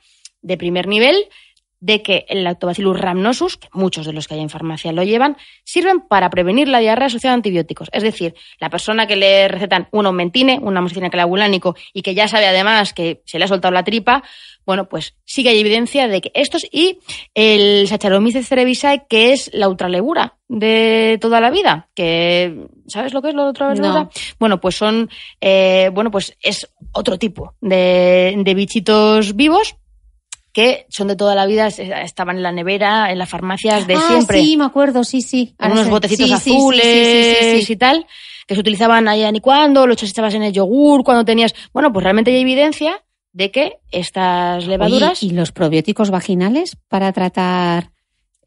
de primer nivel de que el lactobacillus rhamnosus, que muchos de los que hay en farmacia lo llevan, sirven para prevenir la diarrea asociada a antibióticos. Es decir, la persona que le recetan un omentine, una amoxicilina clavulánico y que ya sabe además que se le ha soltado la tripa, bueno, pues sí que hay evidencia de que estos y el Saccharomyces cerevisiae, que es la ultralegura de toda la vida, que ¿sabes lo que es lo de otra Bueno, pues son, eh, bueno, pues es otro tipo de, de bichitos vivos que son de toda la vida, estaban en la nevera, en las farmacias de ah, siempre. Sí, me acuerdo, sí, sí. Unos botecitos azules y tal, que se utilizaban allá ni cuando, los echabas en el yogur, cuando tenías. Bueno, pues realmente hay evidencia de que estas levaduras. ¿Y los probióticos vaginales para tratar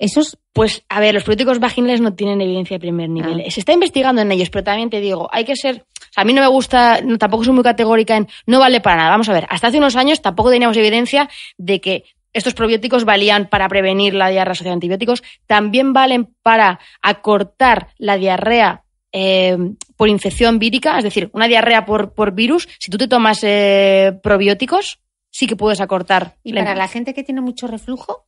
esos? Pues, a ver, los probióticos vaginales no tienen evidencia de primer nivel. Ah. Se está investigando en ellos, pero también te digo, hay que ser a mí no me gusta, no, tampoco soy muy categórica en no vale para nada. Vamos a ver, hasta hace unos años tampoco teníamos evidencia de que estos probióticos valían para prevenir la diarrea asociada a antibióticos, también valen para acortar la diarrea eh, por infección vírica, es decir, una diarrea por, por virus. Si tú te tomas eh, probióticos, sí que puedes acortar. ¿Y para la gente que tiene mucho reflujo?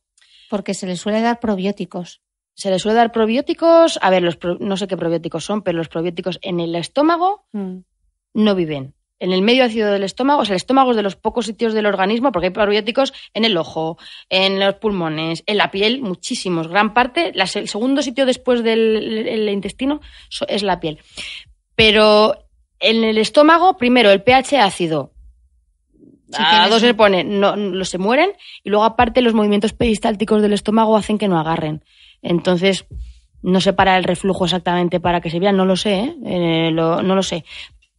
Porque se le suele dar probióticos se le suele dar probióticos, a ver, los no sé qué probióticos son, pero los probióticos en el estómago mm. no viven. En el medio ácido del estómago, o sea, el estómago es de los pocos sitios del organismo, porque hay probióticos en el ojo, en los pulmones, en la piel, muchísimos, gran parte. el segundo sitio después del intestino es la piel. Pero en el estómago, primero, el pH ácido, a dos se pone, no, se mueren y luego aparte los movimientos peristálticos del estómago hacen que no agarren. Entonces, no sé para el reflujo exactamente para que se vea, no lo sé, ¿eh? Eh, no lo sé.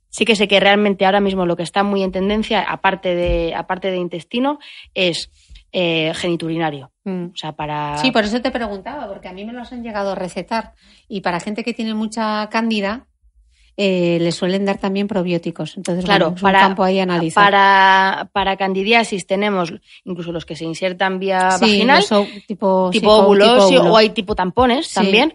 Sí que sé que realmente ahora mismo lo que está muy en tendencia, aparte de, aparte de intestino, es eh, geniturinario. Mm. O sea, para... Sí, por eso te preguntaba, porque a mí me los han llegado a recetar. Y para gente que tiene mucha cándida, eh, le suelen dar también probióticos. Entonces, claro, para, un campo ahí Para, para candidiasis tenemos incluso los que se insertan vía vaginal, tipo, tipo, o hay tipo tampones también.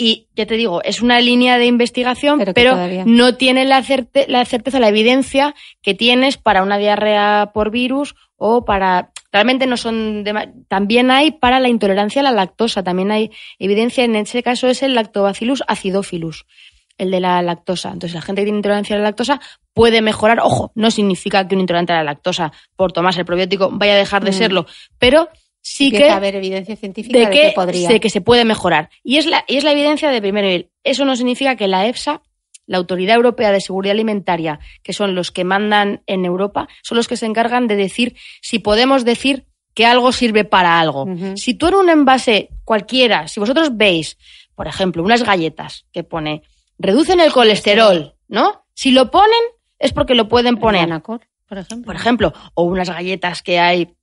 Y ya te digo, es una línea de investigación, pero, no tiene la, certeza, la evidencia que tienes para una diarrea por virus o para realmente no son también hay para la intolerancia a la lactosa, también hay evidencia en ese caso es el Lactobacillus acidophilus, el de la lactosa. Entonces, la gente que tiene intolerancia a la lactosa puede mejorar. Ojo, no significa que un intolerante a la lactosa por tomarse el probiótico vaya a dejar de mm. serlo, pero sí que. haber evidencia científica de, que, podría. que se puede mejorar. Y es, la, es la evidencia de primer nivel. Eso no significa que la EFSA la Autoridad Europea de Seguridad Alimentaria, que son los que mandan en Europa, son los que se encargan de decir si podemos decir que algo sirve para algo. Si tú en un envase cualquiera, si vosotros veis, por ejemplo, unas galletas que pone reducen el colesterol, ¿no? Si lo ponen es porque lo pueden poner. Anacor, por ejemplo. Por ejemplo, o unas galletas que hay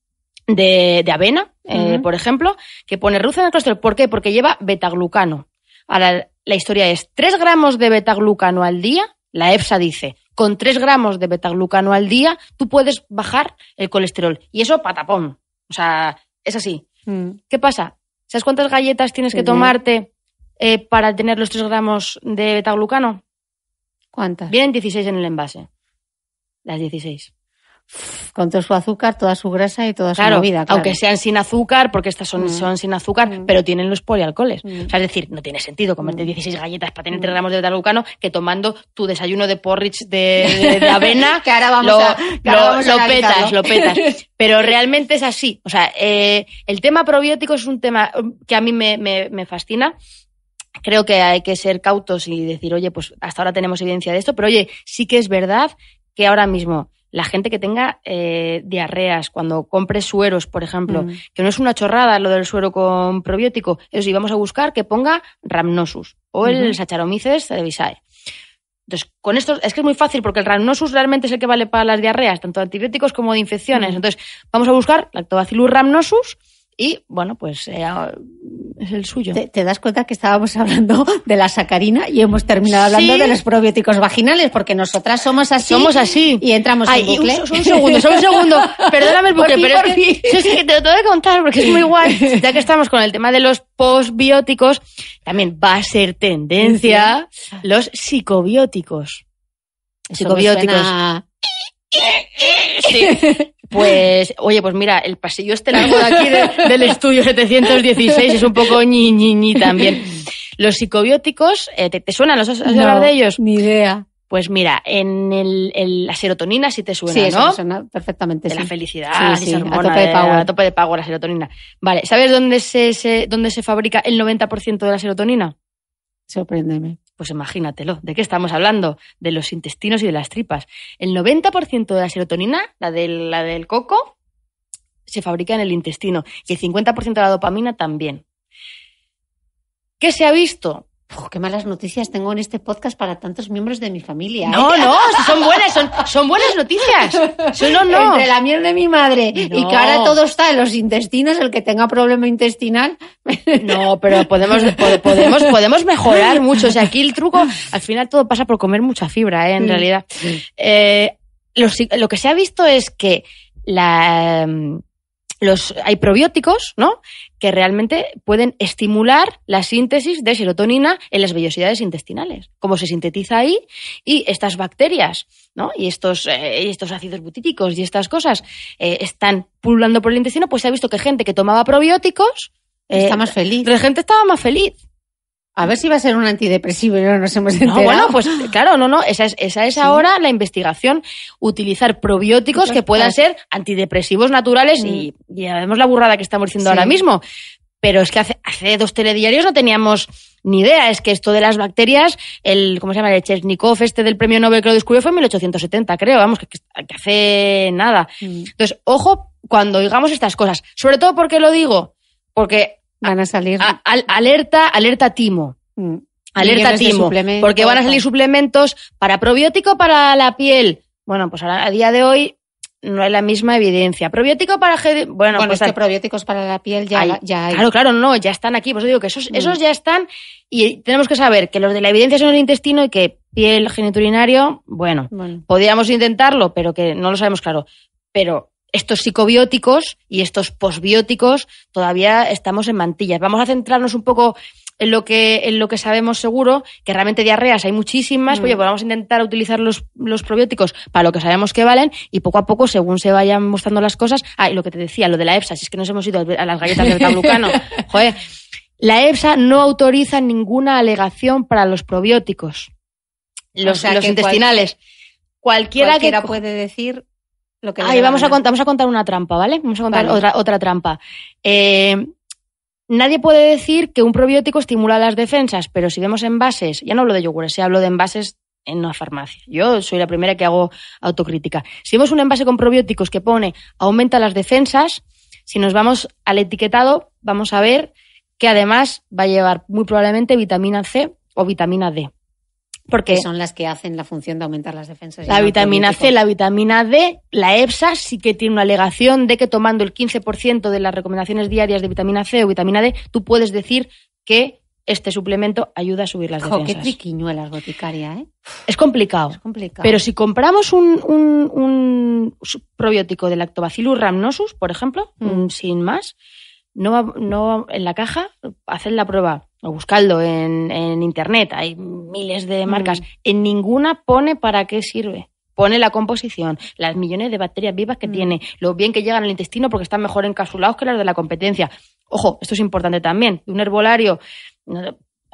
de, avena, eh, por ejemplo, que pone reducen el colesterol. ¿Por qué? Porque lleva betaglucano. Ahora, la historia es tres gramos de betaglucano al día, la EFSA dice, con tres gramos de betaglucano al día tú puedes bajar el colesterol. Y eso patapón. O sea, es así. Mm. ¿Qué pasa? ¿Sabes cuántas galletas tienes que tomarte eh, para tener los 3 gramos de beta-glucano. ¿Cuántas? Vienen 16 en el envase. Las 16. con todo su azúcar, toda su grasa y toda su vida. Claro. Aunque sean sin azúcar, porque estas son, mm. son sin azúcar, mm. pero tienen los polialcoholes. Mm. es decir, no tiene sentido comerte 16 galletas para tener 3 gramos de beta-glucano que tomando tu desayuno de porridge de, avena. que ahora vamos a. Lo, lo petas, lo petas. Pero realmente es así. O sea, eh, el tema probiótico es un tema um, que a mí me, me, me fascina creo que hay que ser cautos y decir, oye, pues hasta ahora tenemos evidencia de esto, pero oye, sí que es verdad que ahora mismo la gente que tenga eh, diarreas, cuando compre sueros, por ejemplo, mm. que no es una chorrada lo del suero con probiótico, eso sí, vamos a buscar que ponga Rhamnosus o el sacharomices de Saccharomyces Entonces, con esto es que es muy fácil porque el Rhamnosus realmente es el que vale para las diarreas, tanto antibióticos como de infecciones. Mm. Entonces, vamos a buscar Lactobacillus rhamnosus, y bueno, pues eh, ah, es el suyo. ¿Te, das cuenta que estábamos hablando de la sacarina y hemos terminado hablando de los probióticos vaginales? Porque nosotras somos así. Somos así. Y entramos en bucle. Un, un, segundo, un segundo. Perdóname el bucle, pero es que, sí, te lo tengo que contar porque es muy guay. Ya que estamos con el tema de los postbióticos, también va a ser tendencia los psicobióticos. psicobióticos. Sí. Pues, oye, pues mira, el pasillo este largo de aquí del estudio 716 es un poco ñi, ñi, ñi también. Los psicobióticos, eh, ¿te, suena? suenan? ¿Los has, de ellos? Ni idea. Pues mira, en, el, la serotonina sí te suena, sí, ¿no? perfectamente. De sí. la felicidad, sí, sí, de, pago. A tope de pago la serotonina. Vale, ¿sabes dónde se, se dónde se fabrica el 90% de la serotonina? Sorpréndeme. Pues imagínatelo, ¿de qué estamos hablando? De los intestinos y de las tripas. El 90% de la serotonina, la del, la del coco, se fabrica en el intestino y el 50% de la dopamina también. ¿Qué se ha visto? qué malas noticias tengo en este podcast para tantos miembros de mi familia. No, no, son buenas, son, buenas noticias. Solo no, Entre la miel de mi madre y que ahora todo está en los intestinos, el que tenga problema intestinal. No, pero podemos, podemos, podemos mejorar mucho. O sea, aquí el truco, al final todo pasa por comer mucha fibra, ¿eh? en realidad. Eh, lo que se ha visto es que la, em, hay probióticos, ¿no? Que realmente pueden estimular la síntesis de serotonina en las vellosidades intestinales, como se sintetiza ahí, y estas bacterias, ¿no? Y estos, eh, estos ácidos butíticos y estas cosas eh, están pululando por el intestino, pues se ha visto que gente que tomaba probióticos, eh, Está más feliz. La gente estaba más feliz. A ver si va a ser un antidepresivo y no nos hemos enterado. bueno, pues claro, no, no, esa es, ahora la investigación, utilizar probióticos que puedan ser antidepresivos naturales y mm. ya vemos la burrada que estamos haciendo ahora mismo. Pero es que hace, hace dos telediarios no teníamos ni idea. Es que esto de las bacterias, el, ¿cómo se llama? El Chesnikov, este del premio Nobel que lo descubrió fue en 1870, creo, vamos, que, hace nada. Mm. Entonces, ojo cuando digamos estas cosas. Sobre todo porque lo digo, porque Van a salir. Ah, alerta, alerta timo. Mm. Alerta timo. Porque van a salir suplementos para probiótico para la piel. Bueno, pues a, día de hoy no hay la misma evidencia. Probiótico para bueno, bueno pues es probióticos para la piel ya hay, ya Claro, claro, no, ya están aquí. Pues yo digo que mm. esos, ya están y tenemos que saber que los de la evidencia son el intestino y que piel geniturinario, bueno, bueno. podríamos intentarlo, pero que no lo sabemos claro. Pero estos psicobióticos y estos posbióticos todavía estamos en mantillas. Vamos a centrarnos un poco en lo que, en lo que sabemos seguro, que realmente diarreas hay muchísimas, oye, mm. pues vamos a intentar utilizar los, probióticos para lo que sabemos que valen y poco a poco, según se vayan mostrando las cosas, ah, y lo que te decía, lo de la EPSA, si es que nos hemos ido a las galletas del tablucano, joder, la EPSA no autoriza ninguna alegación para los probióticos, los, intestinales. cualquiera, que puede decir Ahí vamos a, contar, a contar una trampa, ¿vale? Vamos a contar otra, otra trampa. Eh, nadie puede decir que un probiótico estimula las defensas, pero si vemos envases, ya no hablo de yogures, si eh, hablo de envases en una farmacia. Yo soy la primera que hago autocrítica. Si vemos un envase con probióticos que pone aumenta las defensas, si nos vamos al etiquetado, vamos a ver que además va a llevar muy probablemente vitamina C o vitamina D porque son las que hacen la función de aumentar las defensas. La vitamina C, la vitamina D, la EPSA sí que tiene una alegación de que tomando el 15% de las recomendaciones diarias de vitamina C o vitamina D, tú puedes decir que este suplemento ayuda a subir las defensas. ¡Qué triquiñuelas boticaria, ¿eh? Es complicado. complicado. Pero si compramos un, probiótico de Lactobacillus rhamnosus, por ejemplo, mm. sin más, no, no en la caja, hacen la prueba o buscadlo en, internet, hay miles de mm. marcas, en ninguna pone para qué sirve. Pone la composición, las millones de bacterias vivas que mm. tiene, lo bien que llegan al intestino porque están mejor encapsulados que las de la competencia. Ojo, esto es importante también. Un herbolario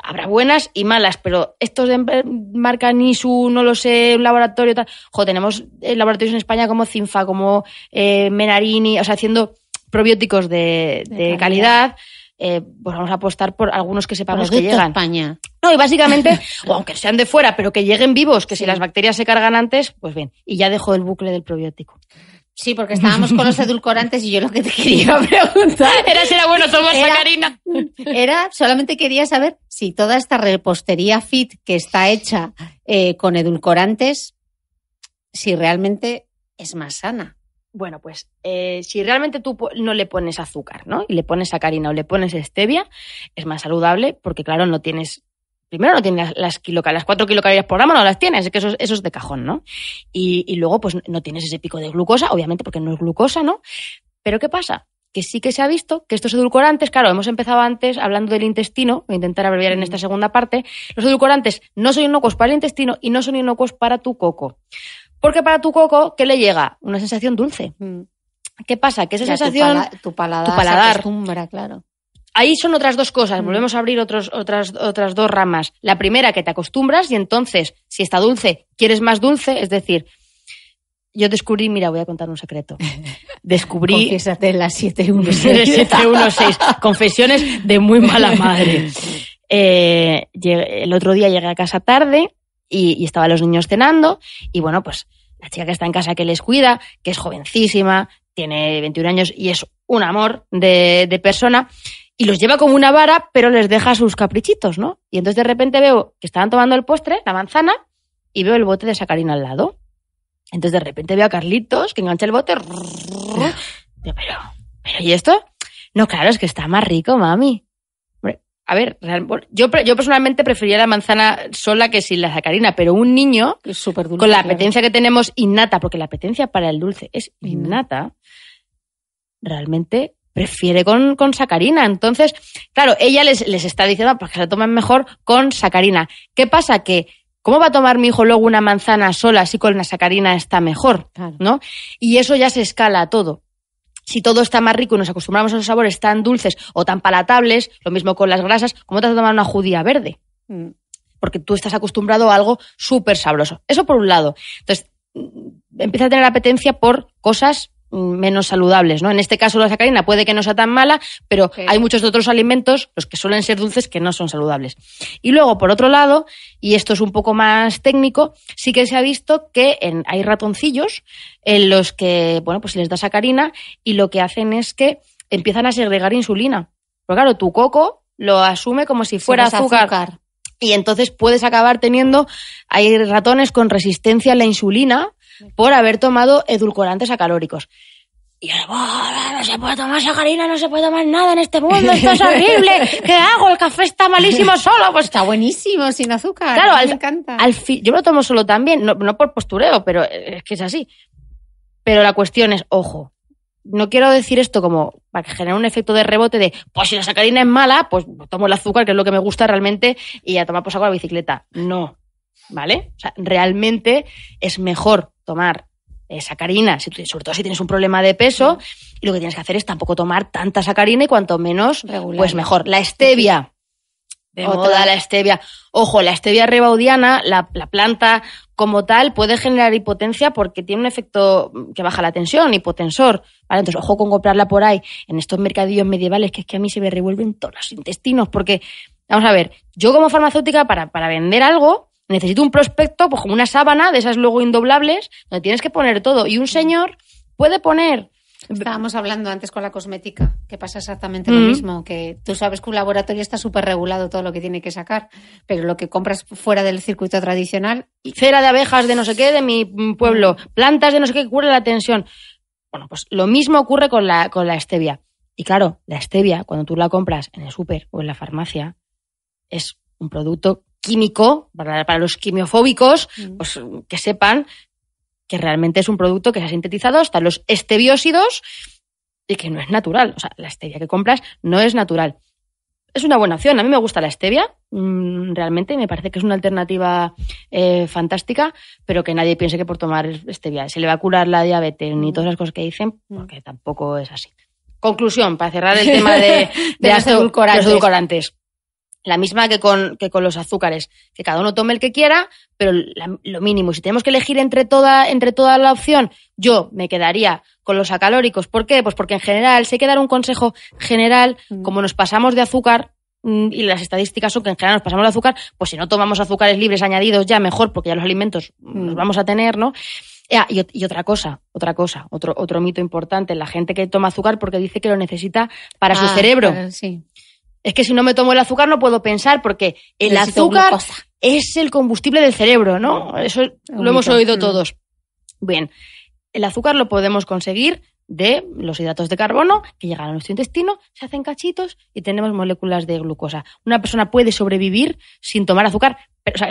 habrá buenas y malas, pero estos de marca Nisu, no lo sé, un laboratorio tal. Ojo, tenemos eh, laboratorios en España como Cinfa, como eh, Menarini, o sea, haciendo probióticos de, calidad, eh, pues vamos a apostar por algunos que sepamos que llegan. España. No, y básicamente, aunque sean de fuera, pero que lleguen vivos, que si las bacterias se cargan antes, pues bien. Y ya dejo el bucle del probiótico. Sí, porque estábamos con los edulcorantes y yo lo que te quería preguntar era si era bueno somos sacarina. Era, solamente quería saber si toda esta repostería fit que está hecha eh, con edulcorantes, si realmente es más sana. Bueno, pues eh, si realmente tú no le pones azúcar, ¿no? Y le pones sacarina o le pones stevia, es más saludable porque, claro, no tienes primero no tienes las, las 4 kilocalorías por gramo no las tienes, es que eso, es de cajón, ¿no? Y, y, luego, pues no tienes ese pico de glucosa, obviamente, porque no es glucosa, ¿no? Pero ¿qué pasa? Que sí que se ha visto que estos edulcorantes, claro, hemos empezado antes hablando del intestino, voy a intentar abreviar en esta mm. segunda parte, los edulcorantes no son inocuos para el intestino y no son inocuos para tu coco. Porque para tu coco, ¿qué le llega? Una sensación dulce. Mm. ¿Qué pasa? Que esa sensación. Tu, paladar tu, paladar claro. Ahí son otras dos cosas. Mm. Volvemos a abrir otras, otras dos ramas. La primera, que te acostumbras y entonces, si está dulce, quieres más dulce, es decir, yo descubrí, mira, voy a contar un secreto. Descubrí. en las 716. 716. Confesiones de muy mala madre. Eh, el otro día llegué a casa tarde y, estaban los niños cenando y bueno, pues la chica que está en casa que les cuida, que es jovencísima, tiene 21 años y es un amor de, persona, y los lleva como una vara, pero les deja sus caprichitos, ¿no? Y entonces de repente veo que estaban tomando el postre, la manzana, y veo el bote de sacarina al lado. Entonces de repente veo a Carlitos que engancha el bote. pero, ¿y esto? No, claro, es que está más rico, mami. A ver, yo, personalmente prefería la manzana sola que sin la sacarina, pero un niño con la apetencia que tenemos innata, porque la apetencia para el dulce es innata, realmente prefiere con, con sacarina. Entonces, claro, ella les, está diciendo ah, para pues que se tomen mejor con sacarina. ¿Qué pasa? Que ¿Cómo va a tomar mi hijo luego una manzana sola si con la sacarina está mejor? ¿No? Y eso ya se escala todo si todo está más rico y nos acostumbramos a los sabores tan dulces o tan palatables, lo mismo con las grasas, ¿cómo te vas a tomar una judía verde? Mm. Porque tú estás acostumbrado a algo súper sabroso. Eso por un lado. Entonces, mm, empieza a tener apetencia por cosas Mm, menos saludables, ¿no? En este caso la sacarina puede que no sea tan mala, pero hay muchos otros alimentos, los que suelen ser dulces, que no son saludables. Y luego, por otro lado, y esto es un poco más técnico, sí que se ha visto que hay ratoncillos en los que, bueno, pues se les da sacarina y lo que hacen es que empiezan a segregar insulina. Pero claro, tu coco lo asume como si fuera azúcar. Y entonces puedes acabar teniendo, hay ratones con resistencia a la insulina, por haber tomado edulcorantes acalóricos. Y ahora, no se puede tomar sacarina, no se puede tomar nada en este mundo, esto es horrible. ¿Qué hago? El café está malísimo solo. Pues está buenísimo, sin azúcar. Claro, me encanta. yo lo tomo solo también, no, no por postureo, pero es que es así. Pero la cuestión es, ojo, no quiero decir esto como para que genere un efecto de rebote de, pues si la sacarina es mala, pues tomo el azúcar, que es lo que me gusta realmente, y a tomar por pues, saco la bicicleta. No, ¿vale? O sea, realmente es mejor tomar eh, sacarina, sobre todo si tienes un problema de peso, y lo que tienes que hacer es tampoco tomar tanta sacarina y cuanto menos, pues mejor. La stevia. De moda. toda la stevia. Ojo, la stevia rebaudiana, la, planta como tal, puede generar hipotencia porque tiene un efecto que baja la tensión, hipotensor. Entonces, ojo con comprarla por ahí, en estos mercadillos medievales, que es que a mí se me revuelven todos los intestinos, porque, vamos a ver, yo como farmacéutica, para, para vender algo, necesito un prospecto, pues como una sábana de esas luego indoblables, donde tienes que poner todo. Y un señor puede poner Estábamos hablando antes con la cosmética, que pasa exactamente lo mismo, que tú sabes que un laboratorio está súper regulado todo lo que tiene que sacar, pero lo que compras fuera del circuito tradicional... Cera de abejas de no sé qué de mi pueblo, plantas de no sé qué que la tensión. Bueno, pues lo mismo ocurre con la, con la stevia. Y claro, la stevia, cuando tú la compras en el súper o en la farmacia, es un producto químico, para, los quimiofóbicos, mm. pues que sepan que realmente es un producto que se ha sintetizado hasta los estebiósidos y que no es natural. O sea, la stevia que compras no es natural. Es una buena opción. A mí me gusta la stevia, mm, realmente. Me parece que es una alternativa eh, fantástica, pero que nadie piense que por tomar stevia se le va a curar la diabetes ni mm. todas las cosas que dicen, porque tampoco es así. Conclusión, para cerrar el tema de, edulcorantes la misma que con, que con los azúcares, que cada uno tome el que quiera, pero lo mínimo. Si tenemos que elegir entre toda, entre toda la opción, yo me quedaría con los acalóricos. ¿Por qué? Pues porque en general, sé que dar un consejo general, mm. como nos pasamos de azúcar, mm, y las estadísticas son que en general nos pasamos de azúcar, pues si no tomamos azúcares libres añadidos ya mejor, porque ya los alimentos mm. nos vamos a tener, ¿no? Y, otra cosa, otra cosa, otro, otro mito importante, la gente que toma azúcar porque dice que lo necesita para su ah, cerebro. sí. Es que si no me tomo el azúcar no puedo pensar porque el azúcar es el combustible del cerebro, ¿no? Eso lo hemos oído mm. todos. Bien, el azúcar lo podemos conseguir de los hidratos de carbono que llegan a nuestro intestino, se hacen cachitos y tenemos moléculas de glucosa. Una persona puede sobrevivir sin tomar azúcar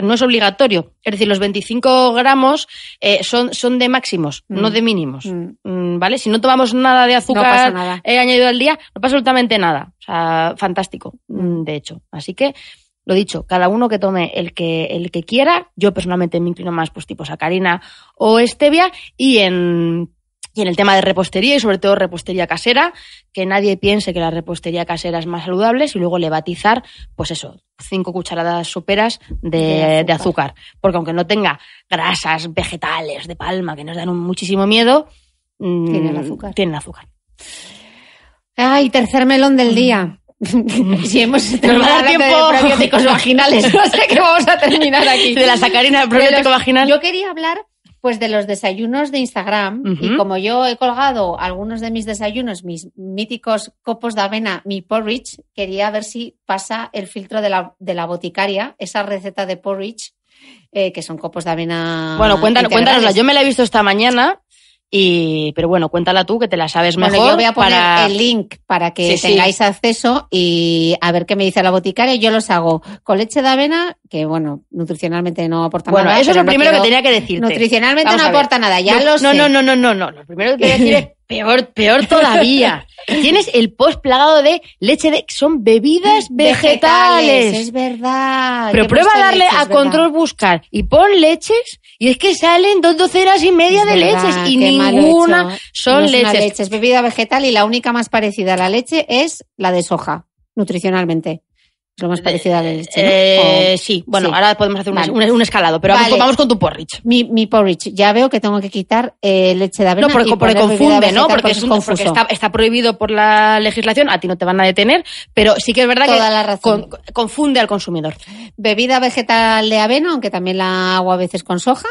no es obligatorio. Es decir, los 25 gramos eh, son, son de máximos, mm. no de mínimos. Mm. Mm, ¿Vale? Si no tomamos nada de azúcar no eh, añadido al día, no pasa absolutamente nada. O sea, fantástico, de hecho. Así que, lo dicho, cada uno que tome el que, el que quiera. Yo personalmente me inclino más, pues, tipo sacarina o stevia. Y en y en el tema de repostería y sobre todo repostería casera, que nadie piense que la repostería casera es más saludable y luego levatizar pues eso, cinco cucharadas superas de, azúcar. Porque aunque no tenga grasas vegetales de palma que nos dan muchísimo miedo, mm, tienen azúcar. Tienen azúcar. Ay, tercer melón del mm. día. si hemos terminado tiempo de probióticos vaginales, no sé qué vamos a terminar aquí. De la sacarina del probiótico vaginal. Yo quería hablar pues de los desayunos de Instagram, y como yo he colgado algunos de mis desayunos, mis míticos copos de avena, mi porridge, quería ver si pasa el filtro de la, de la boticaria, esa receta de porridge, eh, que son copos de avena. Bueno, cuéntanos, cuéntanosla. Yo me la he visto esta mañana y, pero bueno, cuéntala tú que te la sabes mejor. yo voy a poner el link para que tengáis acceso y a ver qué me dice la boticaria. Yo los hago con leche de avena, que bueno, nutricionalmente no aporta nada. Bueno, eso es lo primero que tenía que decirte. Nutricionalmente no aporta nada, ya no, no, No, no, no, no, no. Lo primero que quería decir es peor, peor todavía. Tienes el post plagado de leche de son bebidas vegetales. es verdad. Pero prueba a darle a control buscar y pon leches y es que salen dos docenas y media de leches y ninguna son leches. es bebida vegetal y la única más parecida a la leche es la de soja, nutricionalmente. Lo más parecido a la leche. sí, bueno, ahora podemos hacer un, escalado, pero vamos, con tu porridge. Mi, porridge. Ya veo que tengo que quitar eh, leche de avena. No, porque, confunde, ¿no? Porque, está, prohibido por la legislación, a ti no te van a detener, pero sí que es verdad que confunde al consumidor. Bebida vegetal de avena, aunque también la hago a veces con soja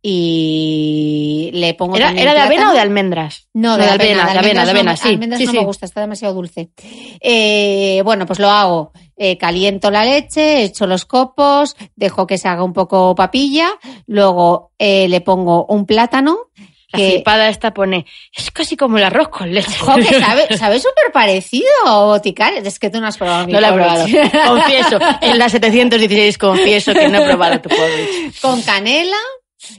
y le pongo ¿Era, de avena o de almendras? No, de, avena, de avena, de avena, sí. Almendras no me gusta, está demasiado dulce. Eh, bueno, pues lo hago. Eh, caliento la leche, echo los copos, dejo que se haga un poco papilla, luego eh, le pongo un plátano. La que... esta pone, es casi como el arroz con leche. Jo, que sabe, súper parecido, boticario? Es que tú no has probado mi No la he probado. Confieso, en la 716 confieso que no he probado tu porridge. Con canela,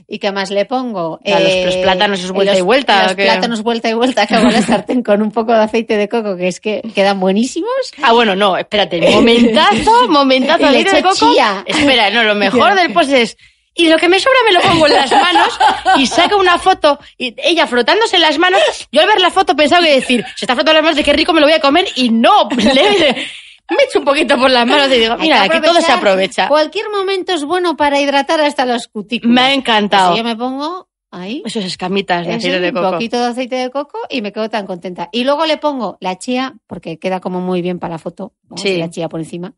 ¿Y qué más le pongo? A los, eh, plátanos es vuelta y vuelta. Los plátanos vuelta y vuelta que hago la sartén con un poco de aceite de coco, que es que quedan buenísimos. Ah, bueno, no, espérate, momentazo, momentazo, aceite de coco. Espera, no, lo mejor del post es y lo que me sobra me lo pongo en las manos y saco una foto, y ella frotándose las manos, yo al ver la foto pensaba que decir, se está frotando las manos de qué rico me lo voy a comer y no, le me echo un poquito por las manos y digo, mira, que todo se aprovecha. Cualquier momento es bueno para hidratar hasta los cutículas. Me ha encantado. Así yo me pongo ahí. Esas escamitas de aceite de coco. Un poquito de aceite de coco y me quedo tan contenta. Y luego le pongo la chía, porque queda como muy bien para la foto. Vamos sí. La chía por encima.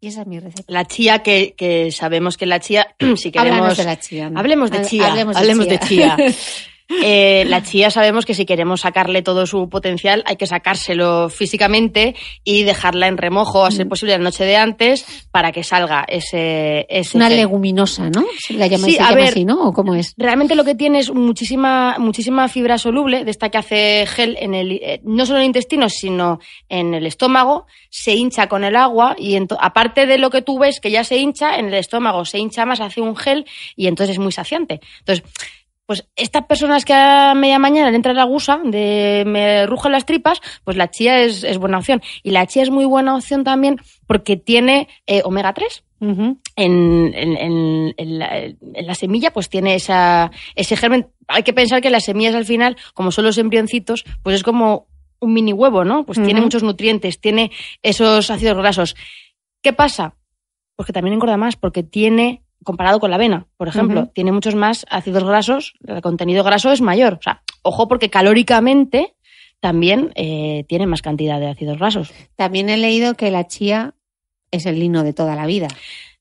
Y esa es mi receta. La chía, que, sabemos que la chía, si queremos. hablemos de la chía. Hablemos de chía. Hablemos De chía. Eh, la chía sabemos que si queremos sacarle todo su potencial hay que sacárselo físicamente y dejarla en remojo, a ser mm. posible la noche de antes, para que salga ese... Una leguminosa, ¿no? la así, ¿no? cómo es? Realmente lo que tiene es muchísima, muchísima fibra soluble, de esta que hace gel en el, eh, no solo en el intestino, sino en el estómago, se hincha con el agua y aparte de lo que tú ves que ya se hincha, en el estómago se hincha más, hace un gel y entonces es muy saciante. Entonces, pues estas personas que a media mañana le entra la gusa de me rugen las tripas, pues la chía es, buena opción. Y la chía es muy buena opción también porque tiene eh, omega 3. en, la, semilla, pues tiene esa, ese germen. Hay que pensar que las semillas al final, como son los embrioncitos, pues es como un mini huevo, ¿no? Pues tiene muchos nutrientes, tiene esos ácidos grasos. ¿Qué pasa? Pues que también engorda más, porque tiene comparado con la avena, por ejemplo, tiene muchos más ácidos grasos, el contenido graso es mayor. O sea, ojo porque calóricamente también eh, tiene más cantidad de ácidos grasos. También he leído que la chía es el lino de toda la vida.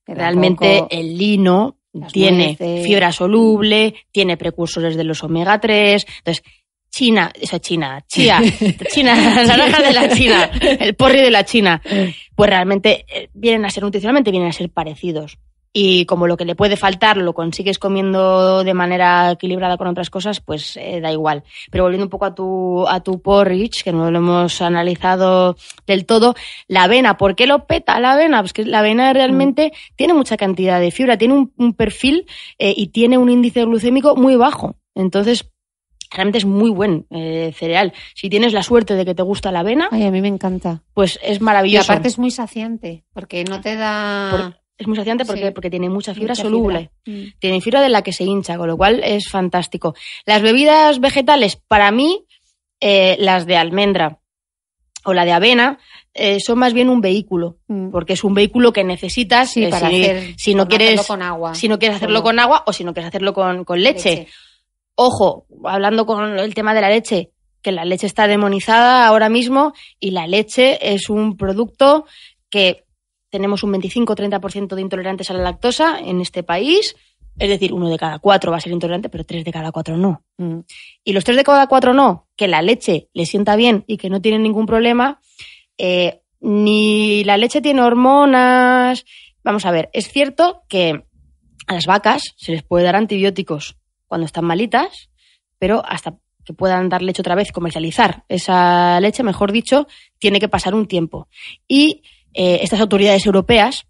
Realmente el lino tiene fibra soluble, tiene precursores de los omega 3, entonces China, eso China, chía, China, la naranja de la China, el porri de la China, eh. pues realmente eh, vienen a ser nutricionalmente, vienen a ser parecidos y como lo que le puede faltar lo consigues comiendo de manera equilibrada con otras cosas, pues eh, da igual. Pero volviendo un poco a tu, a tu porridge, que no lo hemos analizado del todo, la avena, ¿por qué lo peta la avena? Pues que la avena realmente mm. tiene mucha cantidad de fibra, tiene un, perfil eh, y tiene un índice glucémico muy bajo. Entonces, realmente es muy buen eh, cereal. Si tienes la suerte de que te gusta la avena, Ay, a mí me encanta. Pues es maravilloso. Y aparte es muy saciante, porque no te da es muy saciante porque, porque tiene mucha fibra soluble. Mm. Tiene fibra de la que se hincha, con lo cual es fantástico. Las bebidas vegetales, para mí, eh, las de almendra o la de avena, eh, son más bien un vehículo, mm. porque es un vehículo que necesitas eh, si, no quieres si no quieres hacerlo con agua o si no quieres hacerlo con, leche. Ojo, hablando con el tema de la leche, que la leche está demonizada ahora mismo y la leche es un producto que tenemos un 25-30% de intolerantes a la lactosa en este país. Es decir, uno de cada cuatro va a ser intolerante, pero tres de cada cuatro no. Mm. Y los tres de cada cuatro no, que la leche le sienta bien y que no tienen ningún problema, eh, ni la leche tiene hormonas. Vamos a ver, es cierto que a las vacas se les puede dar antibióticos cuando están malitas, pero hasta que puedan dar leche otra vez, comercializar esa leche, mejor dicho, tiene que pasar un tiempo. Y eh, estas autoridades europeas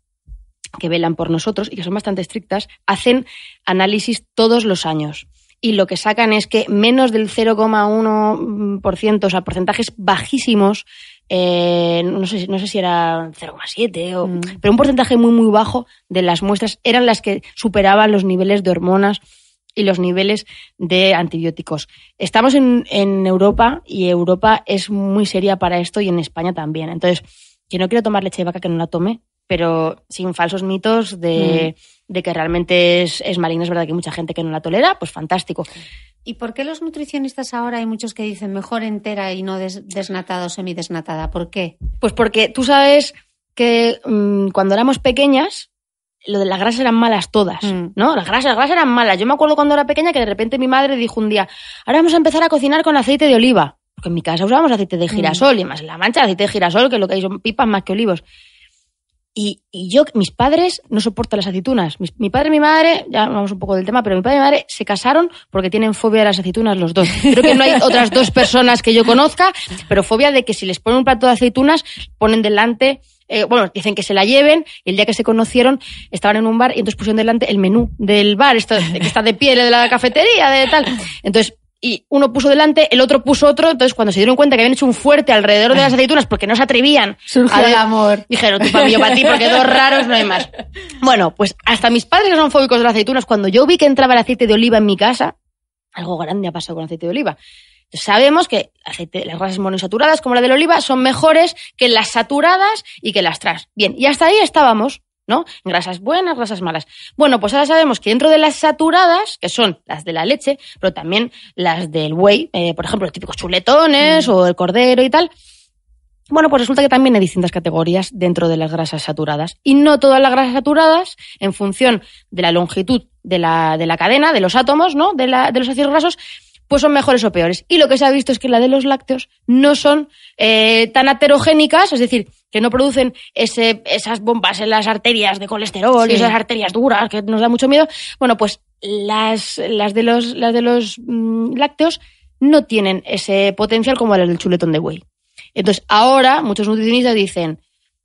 que velan por nosotros y que son bastante estrictas, hacen análisis todos los años. Y lo que sacan es que menos del 0,1%, o sea, porcentajes bajísimos, eh, no, sé, no sé si era 0,7, o, mm. pero un porcentaje muy, muy bajo de las muestras eran las que superaban los niveles de hormonas y los niveles de antibióticos. Estamos en, en Europa y Europa es muy seria para esto y en España también. Entonces, que no quiero tomar leche de vaca, que no la tome, pero sin falsos mitos de, mm. que realmente es, es Es verdad que hay mucha gente que no la tolera, pues fantástico. ¿Y por qué los nutricionistas ahora hay muchos que dicen mejor entera y no desnatada o semidesnatada? ¿Por qué? Pues porque tú sabes que mm, cuando éramos pequeñas, lo de las grasas eran malas todas, mm. ¿no? Las grasas, las grasas eran malas. Yo me acuerdo cuando era pequeña que de repente mi madre dijo un día, ahora vamos a empezar a cocinar con aceite de oliva en mi casa usábamos aceite de mm. girasol, y más en La Mancha aceite de girasol, que lo que hay son pipas más que olivos. Y, yo, mis padres no soportan las aceitunas. mi padre y mi madre, ya vamos un poco del tema, pero mi padre y mi madre se casaron porque tienen fobia de las aceitunas los dos. Creo que no hay otras dos personas que yo conozca, pero fobia de que si les ponen un plato de aceitunas, ponen delante eh, bueno, dicen que se la lleven, y el día que se conocieron estaban en un bar y entonces pusieron delante el menú del bar, esto, que está de piel de la cafetería, de tal. Entonces, y uno puso delante, el otro puso otro, entonces cuando se dieron cuenta que habían hecho un fuerte alrededor de las aceitunas porque no se atrevían. Surgió amor. Dijeron, tú para yo para ti, porque dos raros no hay más. Bueno, pues hasta mis padres que son fóbicos de las aceitunas, cuando yo vi que entraba el aceite de oliva en mi casa, algo grande ha pasado con el aceite de oliva. Sabemos que las grasas monosaturadas, como la del oliva, son mejores que las saturadas y que las trans. Bien, y hasta ahí estábamos. ¿no? Grasas buenas, grasas malas. Bueno, pues ahora sabemos que dentro de las saturadas, que son las de la leche, pero también las del buey, eh, por ejemplo, los típicos chuletones mm. o el cordero y tal, bueno, pues resulta que también hay distintas categorías dentro de las grasas saturadas. Y no todas las grasas saturadas, en función de la longitud de la, de la cadena, de los átomos, ¿no? De, la, de los ácidos grasos, pues son mejores o peores. Y lo que se ha visto es que la de los lácteos no son eh, tan aterogénicas es decir, que no producen esas bombas en las arterias de colesterol y esas arterias duras que nos da mucho miedo, bueno, pues las, de los, mm, lácteos no tienen ese potencial como las del chuletón de buey. Entonces, ahora muchos nutricionistas dicen,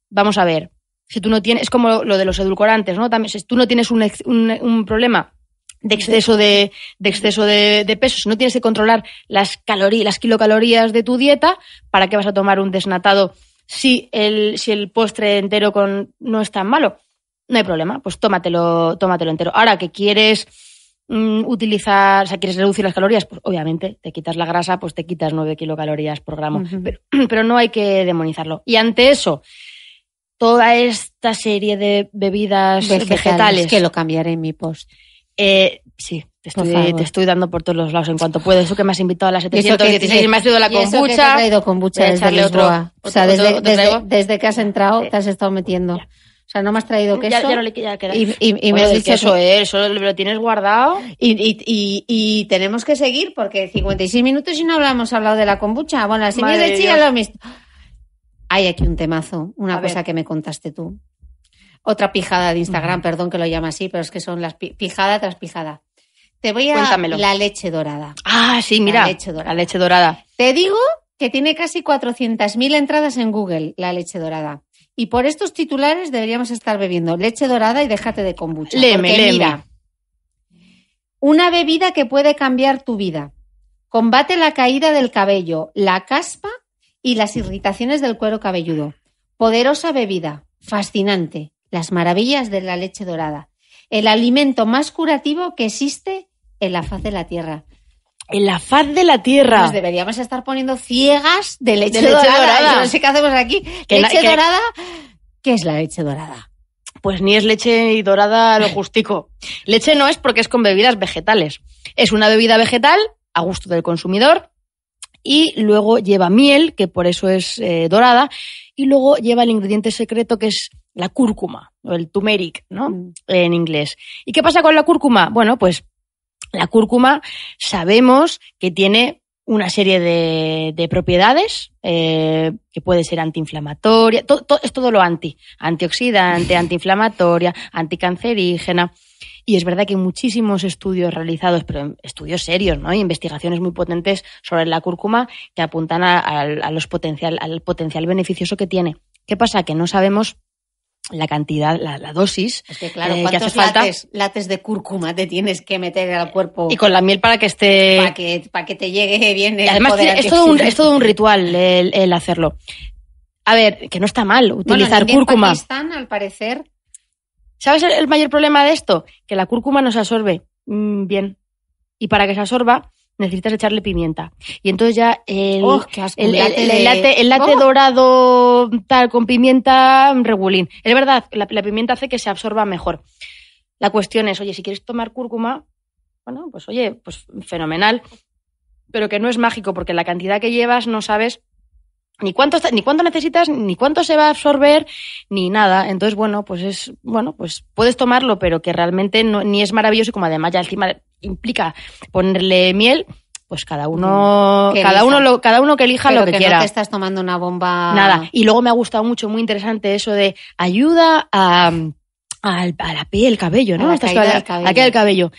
vamos a ver, si tú no tienes, es como lo de los edulcorantes, ¿no? También, si tú no tienes un, problema de exceso de, peso, si no tienes que controlar las las kilocalorías de tu dieta, ¿para qué vas a tomar un desnatado si el, si el postre entero con, no es tan malo, no hay problema, pues tómatelo, tómatelo entero. Ahora que quieres mm, utilizar, o sea, quieres reducir las calorías, pues obviamente te quitas la grasa, pues te quitas 9 kilocalorías por gramo, pero, no hay que demonizarlo. Y ante eso, toda esta serie de bebidas vegetales, vegetales, que lo cambiaré en mi post. Eh, Sí, te estoy, dando por todos los lados en cuanto puedo. Eso que me has invitado a las 716, y me has traído la kombucha. Y eso que te has traído kombucha desde Lisboa. o sea, desde, desde, que has entrado te has estado metiendo. O sea, no me has traído queso. eso, Y, y, y me has dicho eso es, eso eso lo tienes guardado. Y, y, tenemos que seguir porque 56 minutos y no hablamos hablado de la kombucha. Bueno, las que de chía lo visto. Hay aquí un temazo, una cosa que me contaste tú. Otra pijada de Instagram, perdón que lo llama así, pero es que son las pijada tras pijada. Te voy a Cuéntamelo. la leche dorada. Ah, sí, mira. La leche dorada. Te digo que tiene casi 400.000 entradas en Google, la leche dorada. Y por estos titulares deberíamos estar bebiendo leche dorada y déjate de kombucha. Leme, Mira, una bebida que puede cambiar tu vida. Combate la caída del cabello, la caspa y las irritaciones del cuero cabelludo. Poderosa bebida, fascinante, las maravillas de la leche dorada. El alimento más curativo que existe en la faz de la Tierra. En la faz de la Tierra. Nos deberíamos estar poniendo ciegas de leche, dorada. no sé qué hacemos aquí. leche dorada. ¿Qué es la leche dorada? Pues ni es leche y dorada lo justico. leche no es porque es con bebidas vegetales. Es una bebida vegetal a gusto del consumidor y luego lleva miel, que por eso es eh, dorada, y luego lleva el ingrediente secreto que es la cúrcuma o el turmeric, ¿no? Mm. En inglés. ¿Y qué pasa con la cúrcuma? Bueno, pues la cúrcuma sabemos que tiene una serie de, propiedades eh, que puede ser antiinflamatoria, es todo lo anti, antioxidante, antiinflamatoria, anticancerígena. Y es verdad que hay muchísimos estudios realizados, pero estudios serios, ¿no? investigaciones muy potentes sobre la cúrcuma que apuntan a, al potencial beneficioso que tiene. ¿Qué pasa? Que no sabemos la cantidad, la, dosis es que, claro, eh, hace falta. Lates, de cúrcuma te tienes que meter al cuerpo? Y con la miel para que esté... Para que, para que te llegue bien el Además, es, todo un, es, todo un, ritual el, hacerlo. A ver, que no está mal utilizar cúrcuma. Pakistán, al parecer... ¿Sabes el mayor problema de esto? Que la cúrcuma no se absorbe mm, bien. Y para que se absorba, necesitas echarle pimienta. Y entonces ya el, oh, el, el late, oh. dorado tal con pimienta mm, regulín. Es verdad, la, pimienta hace que se absorba mejor. La cuestión es, oye, si quieres tomar cúrcuma, bueno, pues oye, pues fenomenal, pero que no es mágico porque la cantidad que llevas no sabes ni cuánto ni cuánto necesitas, ni cuánto se va a absorber, ni nada. Entonces, bueno, pues es, bueno, pues puedes tomarlo, pero que realmente no, ni es maravilloso, como además ya encima implica ponerle miel, pues cada uno, que cada elija. uno lo, cada uno que elija lo que, quiera. te estás tomando una bomba. Nada. Y luego me ha gustado mucho, muy interesante eso de ayuda a, la piel, el cabello, ¿no? A la cabello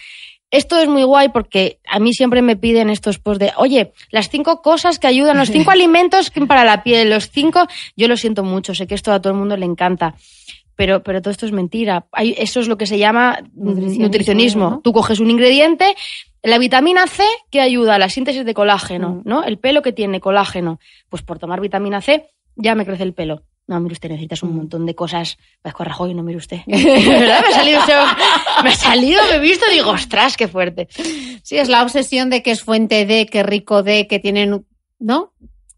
esto es muy guay porque a mí siempre me piden estos posts de, oye, las cinco cosas que ayudan, los cinco alimentos para la piel, los cinco, yo lo siento mucho, sé que esto a todo el mundo le encanta. Pero, pero todo esto es mentira. eso es lo que se llama mm, nutricionismo. Tú coges un ingrediente, la vitamina C que ayuda a la síntesis de colágeno, mm. ¿no? El pelo que tiene colágeno, pues por tomar vitamina C ya me crece el pelo. No, mire usted, necesitas un mm. montón de cosas. con Rajoy, no mire usted. ¿Verdad? Me ha salido, me ha salido, me he visto, digo, ostras, qué fuerte. Sí, es la obsesión de que es fuente de, que rico de, que tienen, ¿no?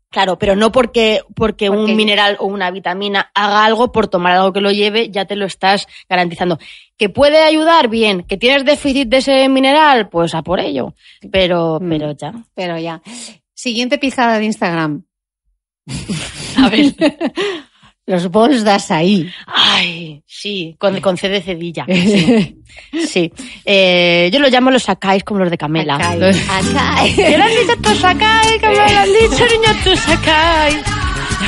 Claro, pero no porque, porque, un mineral o una vitamina haga algo por tomar algo que lo lleve, ya te lo estás garantizando. ¿Que puede ayudar? Bien. ¿Que tienes déficit de ese mineral? Pues a por ello. Pero, mm. pero ya. Pero ya. Siguiente pijada de Instagram. a ver. Los bons das ahí. Ay, sí, con, con C de cedilla. Sí. Eh, yo lo llamo los sacáis como los de Camela. Acáis. ¿Qué le han dicho tú sacáis? ¿Qué me lo han dicho, niño? Tú sacáis.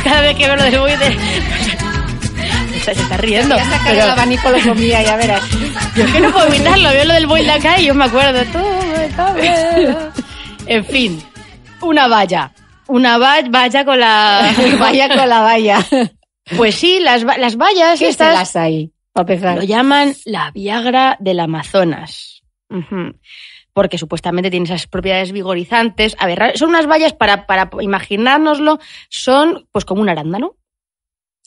Cada vez que veo lo de voy de... O sea, se está riendo. Ya la pero... el abanico lo comía, ya verás. Yo que no puedo evitarlo, veo lo del boil de acá y yo me acuerdo. en fin, una valla. Una valla con la... valla con la valla. Pues sí, las, vallas ¿Qué estas... hay, Lo llaman la Viagra del Amazonas. Porque supuestamente tiene esas propiedades vigorizantes. A ver, son unas vallas, para, para imaginárnoslo, son pues como un arándano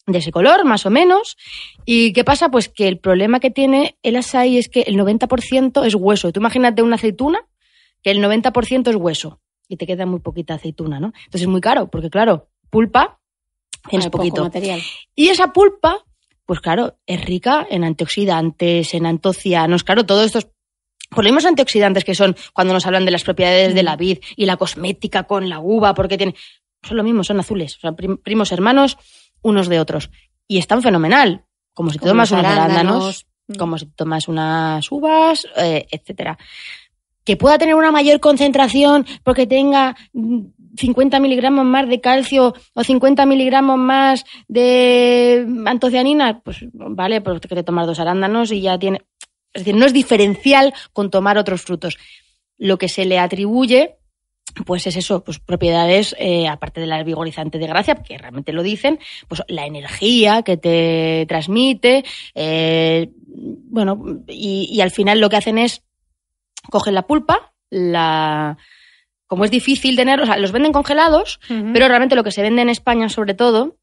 de ese color, más o menos. ¿Y qué pasa? Pues que el problema que tiene el açaí es que el 90% es hueso. Tú imagínate una aceituna que el 90% es hueso y te queda muy poquita aceituna, ¿no? Entonces es muy caro, porque claro, pulpa pues Tienes poquito. material. Y esa pulpa, pues claro, es rica en antioxidantes, en antocianos, claro, todos estos Con pues los mismos antioxidantes que son cuando nos hablan de las propiedades de la mm. vid y la cosmética con la uva, porque tienen. Son lo mismo, son azules, son primos hermanos unos de otros. Y es tan fenomenal. Como si te tomas unos arándanos, mm. como si tomas unas uvas, eh, etcétera. Que pueda tener una mayor concentración porque tenga mm, 50 miligramos más de calcio o 50 miligramos más de antocianina, pues vale, pues te quiere tomar dos arándanos y ya tiene. Es decir, no es diferencial con tomar otros frutos. Lo que se le atribuye, pues es eso, pues propiedades, eh, aparte de la vigorizante de gracia, que realmente lo dicen, pues la energía que te transmite, eh, bueno, y al final lo que hacen es cogen la pulpa, la, como es difícil tenerlos, los venden congelados, pero realmente lo que se vende en España sobre todo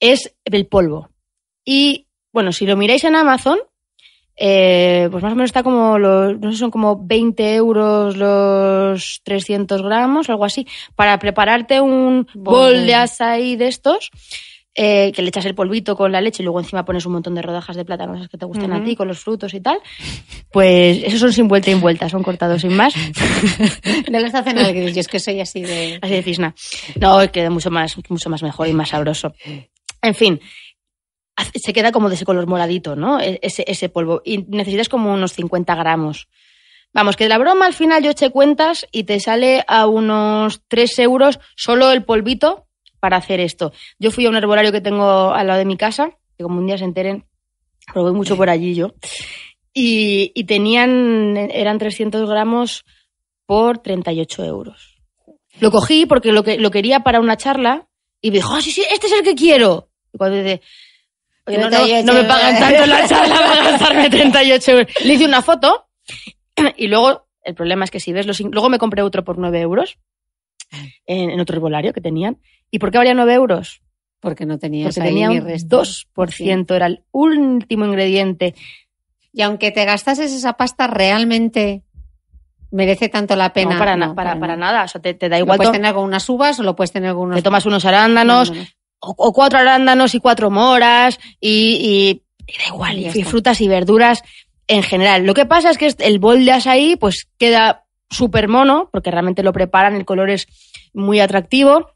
es el polvo. Y bueno, si lo miráis en Amazon, eh, pues más o menos está como, los, no sé, son como 20 euros los 300 gramos, algo así, para prepararte un bol de azaí de estos. Eh, que le echas el polvito con la leche y luego encima pones un montón de rodajas de plátanos que te gusten a ti, con los frutos y tal, pues esos son sin vuelta y vuelta, son cortados sin más. no les hacen nada que yo es que soy así de... Así de cisna. No, queda mucho más, mucho más mejor y más sabroso. En fin, se queda como de ese color moradito, ¿no? E, ese, ese polvo. Y necesitas como unos 50 gramos. Vamos, que de la broma al final yo eché cuentas y te sale a unos 3 euros solo el polvito para hacer esto. Yo fui a un herbolario que tengo al lado de mi casa, que como un día se enteren, probé mucho por allí yo, y, tenían, eran 300 gramos por 38 euros. Lo cogí porque lo, que, lo quería para una charla y me dijo, oh, sí, sí, este es el que quiero. Y cuando dice, no, me pagan tanto la charla para gastarme 38 euros. Le hice una foto y luego el problema es que si ves los... Luego me compré otro por 9 euros en, otro herbolario que tenían. ¿Y por qué valía 9 euros? Porque no tenías tenía 2%, era el último ingrediente. Y aunque te gastases esa pasta, realmente merece tanto la pena. No, para, para, nada. O sea, te, da igual. Lo puedes tener con unas uvas o lo puedes tener con unos. Te tomas unos arándanos, O, cuatro arándanos y cuatro moras y, da igual. Y, frutas y verduras en general. Lo que pasa es que el bol de asaí pues queda súper mono, porque realmente lo preparan, el color es muy atractivo.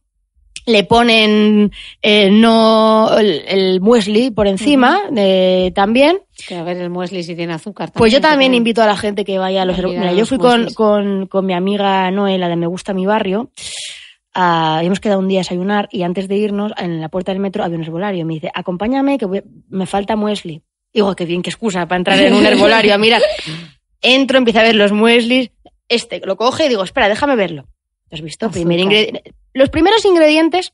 Le ponen eh, no el, muesli por encima eh, también. a ver, el muesli si tiene azúcar. pues yo también invito a la gente que vaya a los... Mira, yo fui con, mi amiga noela de Me Gusta Mi Barrio. Ah, hemos quedado un día a desayunar y antes de irnos, en la puerta del metro había un herbolario. Me dice, acompáñame que me falta muesli. Digo, qué bien, qué excusa para entrar en un herbolario mira Entro, empiezo a ver los mueslis, este lo coge y digo, espera, déjame verlo. has visto? los primeros ingredientes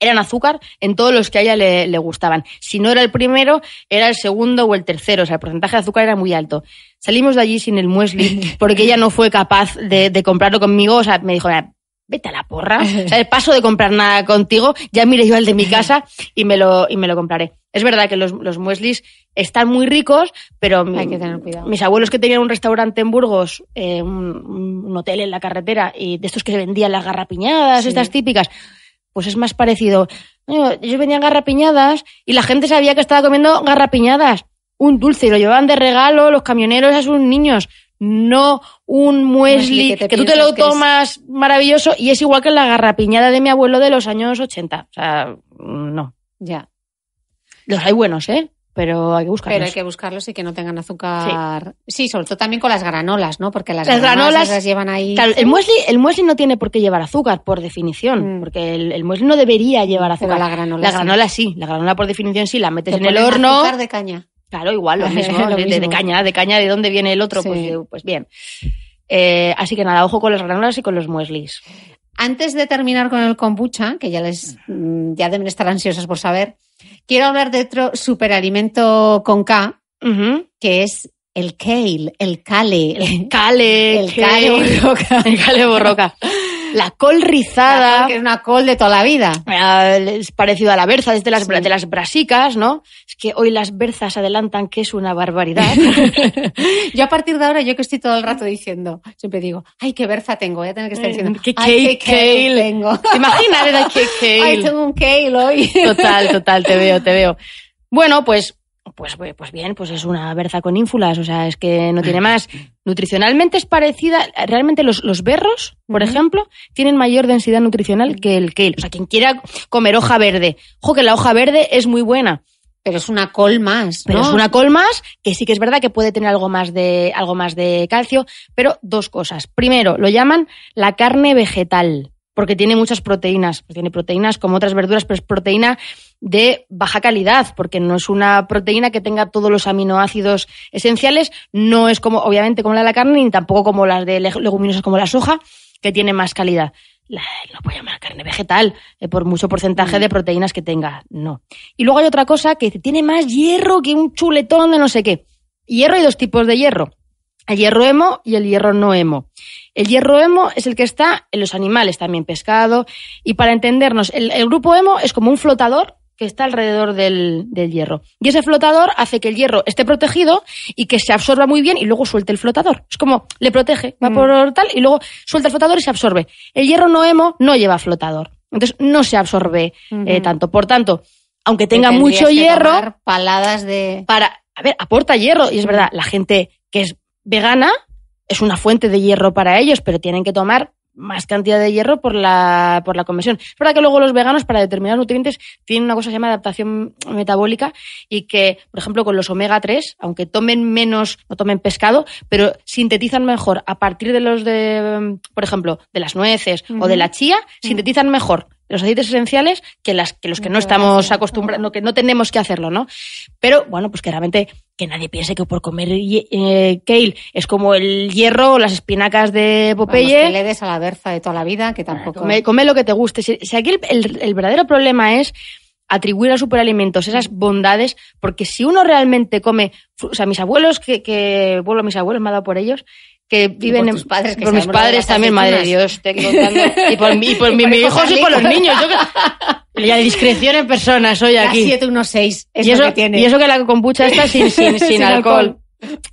eran azúcar en todos los que a ella le, gustaban. Si no era el primero, era el segundo o el tercero. O sea, el porcentaje de azúcar era muy alto. Salimos de allí sin el muesli porque ella no fue capaz de, comprarlo conmigo. O sea, me dijo, vete a la porra. O sea, el paso de comprar nada contigo, ya mire yo al de mi casa y me lo, y me lo compraré. Es verdad que los, mueslis están muy ricos, pero mis abuelos que tenían un restaurante en Burgos, eh, un, hotel en la carretera, y de estos que se vendían las garrapiñadas, estas típicas, pues es más parecido. Ellos vendían garrapiñadas y la gente sabía que estaba comiendo garrapiñadas, un dulce, y lo llevaban de regalo los camioneros a sus niños no un muesli que, tú te lo tomas maravilloso y es igual que la garrapiñada de mi abuelo de los años 80. O sea, no. Ya. Los hay buenos, ¿eh? Pero hay que buscarlos. Pero hay que buscarlos y que no tengan azúcar. Sí, sobre todo también con las granolas, ¿no? Porque las, granolas las llevan ahí. Claro, el muesli, no tiene por qué llevar azúcar, por definición. Mm. Porque el, muesli no debería llevar azúcar. la granola. sí. La granola, por definición, sí. La metes en el horno. Azúcar de caña. Claro, igual, lo, mismo, de, De, caña, de caña, ¿de dónde viene el otro? Pues, pues, bien. Eh, así que nada, ojo con las granolas y con los mueslis. Antes de terminar con el kombucha, que ya les mm, ya deben estar ansiosas por saber, Quiero hablar de otro superalimento con K, que es el kale, el kale. El kale. El kale borroca. El borroca. La col rizada. que es una col de toda la vida. Eh, es parecido a la berza, desde de las, brasicas, ¿no? Es que hoy las berzas adelantan que es una barbaridad. yo a partir de ahora, yo que estoy todo el rato diciendo, siempre digo, ay, qué berza tengo, voy a tener que estar mm, diciendo, qué kale, tengo. ¿Te imaginas? kale. Ay, tengo un kale hoy. total, total, te veo, te veo. Bueno, pues pues, pues, pues bien, pues es una berza con ínfulas, o sea, es que no tiene más. Nutricionalmente es parecida, realmente los, los berros, por ejemplo, tienen mayor densidad nutricional que el kale. O sea, quien quiera comer hoja verde, ojo que la hoja verde es muy buena. Pero es una col más. Pero es una col más, que sí que es verdad que puede tener algo más de, algo más de calcio, pero dos cosas. Primero, lo llaman la carne vegetal porque tiene muchas proteínas. Pues tiene proteínas como otras verduras, pero es proteína de baja calidad, porque no es una proteína que tenga todos los aminoácidos esenciales. No es como, obviamente, como la de la carne, ni tampoco como las de leguminosas como la soja, que tiene más calidad. no puedo llamar carne vegetal, eh, por mucho porcentaje mm. de proteínas que tenga, no. Y luego hay otra cosa que tiene más hierro que un chuletón de no sé qué. Hierro hay dos tipos de hierro, el hierro hemo y el hierro no hemo. El hierro emo es el que está en los animales, también pescado. Y para entendernos, el, grupo emo es como un flotador que está alrededor del, hierro. Y ese flotador hace que el hierro esté protegido y que se absorba muy bien y luego suelte el flotador. Es como le protege, va mm. por tal y luego suelta el flotador y se absorbe. El hierro no emo no lleva flotador. Entonces no se absorbe eh, tanto. Por tanto, aunque tenga mucho hierro. paladas de. Para. A ver, aporta hierro. Y es verdad, la gente que es vegana es una fuente de hierro para ellos, pero tienen que tomar más cantidad de hierro por la, por la conversión. Es verdad que luego los veganos para determinados nutrientes tienen una cosa que se llama adaptación metabólica y que, por ejemplo, con los omega 3, aunque tomen menos, no tomen pescado, pero sintetizan mejor a partir de los de, por ejemplo, de las nueces o de la chía, sintetizan mejor los aceites esenciales que, las, que los que no estamos acostumbrados, que no tenemos que hacerlo, ¿no? Pero bueno, pues que realmente que nadie piense que por comer eh, kale es como el hierro o las espinacas de Popeye. que le des a la berza de toda la vida, que tampoco. Come, lo que te guste. Si, aquí el, el, verdadero problema es atribuir a superalimentos esas bondades, porque si uno realmente come, o sea, mis abuelos, que, que vuelvo a mis abuelos, me ha dado por ellos, viven en padres. Que por mis padres también, madre Dios. y por, mi, mis hijos y por los niños. y la discreción en personas hoy aquí. 716 y eso, que tiene. Y eso que la kombucha está sin, alcohol.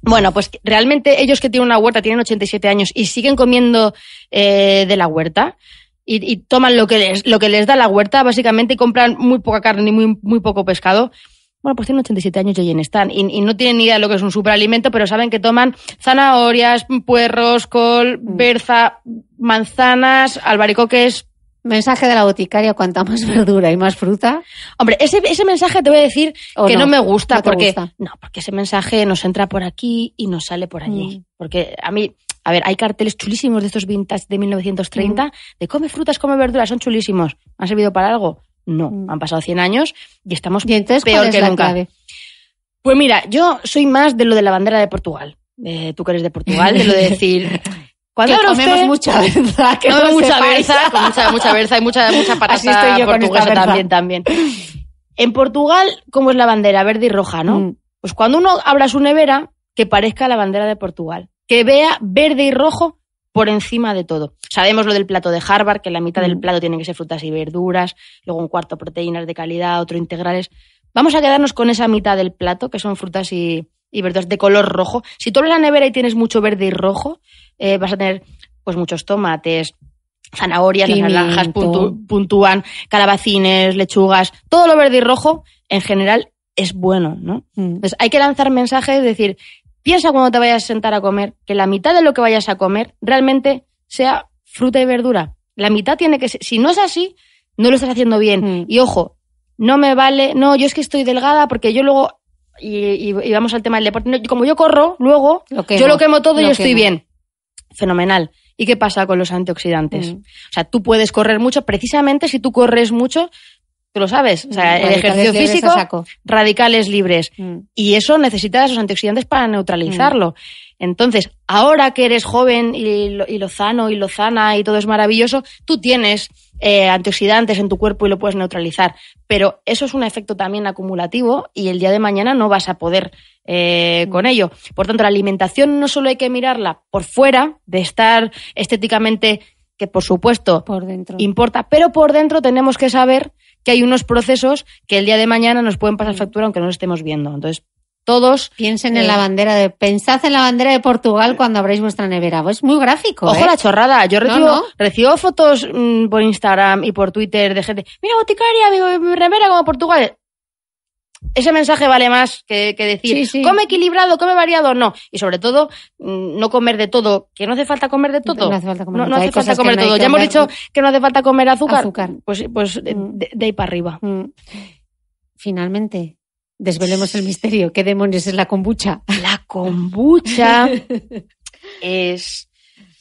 Bueno, pues realmente ellos que tienen una huerta, tienen 87 años y siguen comiendo eh, de la huerta, y, toman lo que les, lo que les da la huerta, básicamente, y compran muy poca carne y muy, muy poco pescado. Bueno, pues tienen 87 años y allí están. Y, no tienen ni idea de lo que es un superalimento, pero saben que toman zanahorias, puerros, col, mm. berza, manzanas, albaricoques. Mensaje de la boticaria, cuanta más verdura y más fruta. Hombre, ese, mensaje te voy a decir que no, me gusta, no porque no, porque ese mensaje nos entra por aquí y nos sale por allí. Mm. Porque a mí, a ver, hay carteles chulísimos de estos vintage de 1930 mm. de come frutas, come verduras, son chulísimos. ¿Han servido para algo? No, mm. han pasado 100 años y estamos peor que nunca. Pues mira, yo soy más de lo de la bandera de Portugal. Eh, tú que eres de Portugal, de lo de decir. Cuando comemos mucha que mucha berza, con mucha, mucha berza y mucha, mucha patata Así estoy yo también, también. En Portugal, ¿cómo es la bandera? Verde y roja, ¿no? Mm. Pues cuando uno abra su nevera, que parezca la bandera de Portugal. Que vea verde y rojo por encima de todo. Sabemos lo del plato de Harvard, que la mitad del mm. plato tiene que ser frutas y verduras, luego un cuarto proteínas de calidad, otro integrales. Vamos a quedarnos con esa mitad del plato, que son frutas y, verduras de color rojo. Si tú la nevera y tienes mucho verde y rojo, eh, vas a tener pues muchos tomates, zanahorias, las naranjas puntúan, calabacines, lechugas, todo lo verde y rojo en general es bueno, ¿no? Mm. Entonces hay que lanzar mensajes, decir, Piensa cuando te vayas a sentar a comer que la mitad de lo que vayas a comer realmente sea fruta y verdura. La mitad tiene que ser. Si no es así, no lo estás haciendo bien. Mm. Y ojo, no me vale. No, yo es que estoy delgada porque yo luego. Y, vamos al tema del deporte. como yo corro, luego lo yo lo quemo todo y yo estoy bien. Fenomenal. ¿Y qué pasa con los antioxidantes? Mm. O sea, tú puedes correr mucho, precisamente si tú corres mucho, Tú lo sabes. O sea, el ejercicio físico, radicales libres. Mm. Y eso necesita esos antioxidantes para neutralizarlo. Mm. Entonces, ahora que eres joven y lozano y lozana y y todo es maravilloso, tú tienes eh, antioxidantes en tu cuerpo y lo puedes neutralizar. Pero eso es un efecto también acumulativo y el día de mañana no vas a poder eh, con mm. ello. Por tanto, la alimentación no solo hay que mirarla por fuera, de estar estéticamente que por supuesto por dentro. importa, pero por dentro tenemos que saber que hay unos procesos que el día de mañana nos pueden pasar factura aunque no lo estemos viendo. Entonces, todos. Piensen en eh, la bandera de, pensad en la bandera de Portugal cuando abráis vuestra nevera. Es muy gráfico. Ojo ¿eh? la chorrada. Yo recibo, recibo fotos mm, por Instagram y por Twitter de gente. Mira, boticaria, mi, mi, nevera como Portugal ese mensaje vale más que, decir, come equilibrado, come variado, no. Y sobre todo, mm, no comer de todo, que no hace falta comer de todo. No hace falta comer, no, todo. Ya hemos dicho que no hace falta comer azúcar. azúcar. Pues, pues eh, mm. de, ahí para arriba. Mm. Finalmente, desvelemos el misterio. ¿Qué demonios es la kombucha? La kombucha es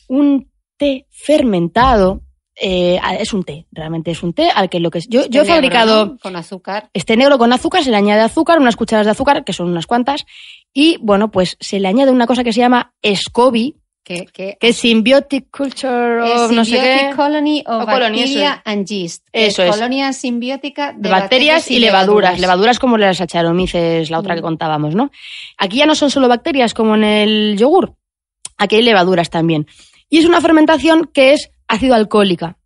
un té fermentado eh, es un té, realmente es un té al que lo que yo, este yo he fabricado con azúcar. Este negro con azúcar se le añade azúcar, unas cucharadas de azúcar que son unas cuantas y bueno, pues se le añade una cosa que se llama SCOBY que, que es Symbiotic Culture no sé qué. Colony Bacteria and Yeast. Eso es. Colonia simbiótica de, bacterias, y levaduras. levaduras. como las acharomices, la otra que mm. contábamos, ¿no? Aquí ya no son solo bacterias como en el yogur. Aquí hay levaduras también. Y es una fermentación que es ácido alcohólica.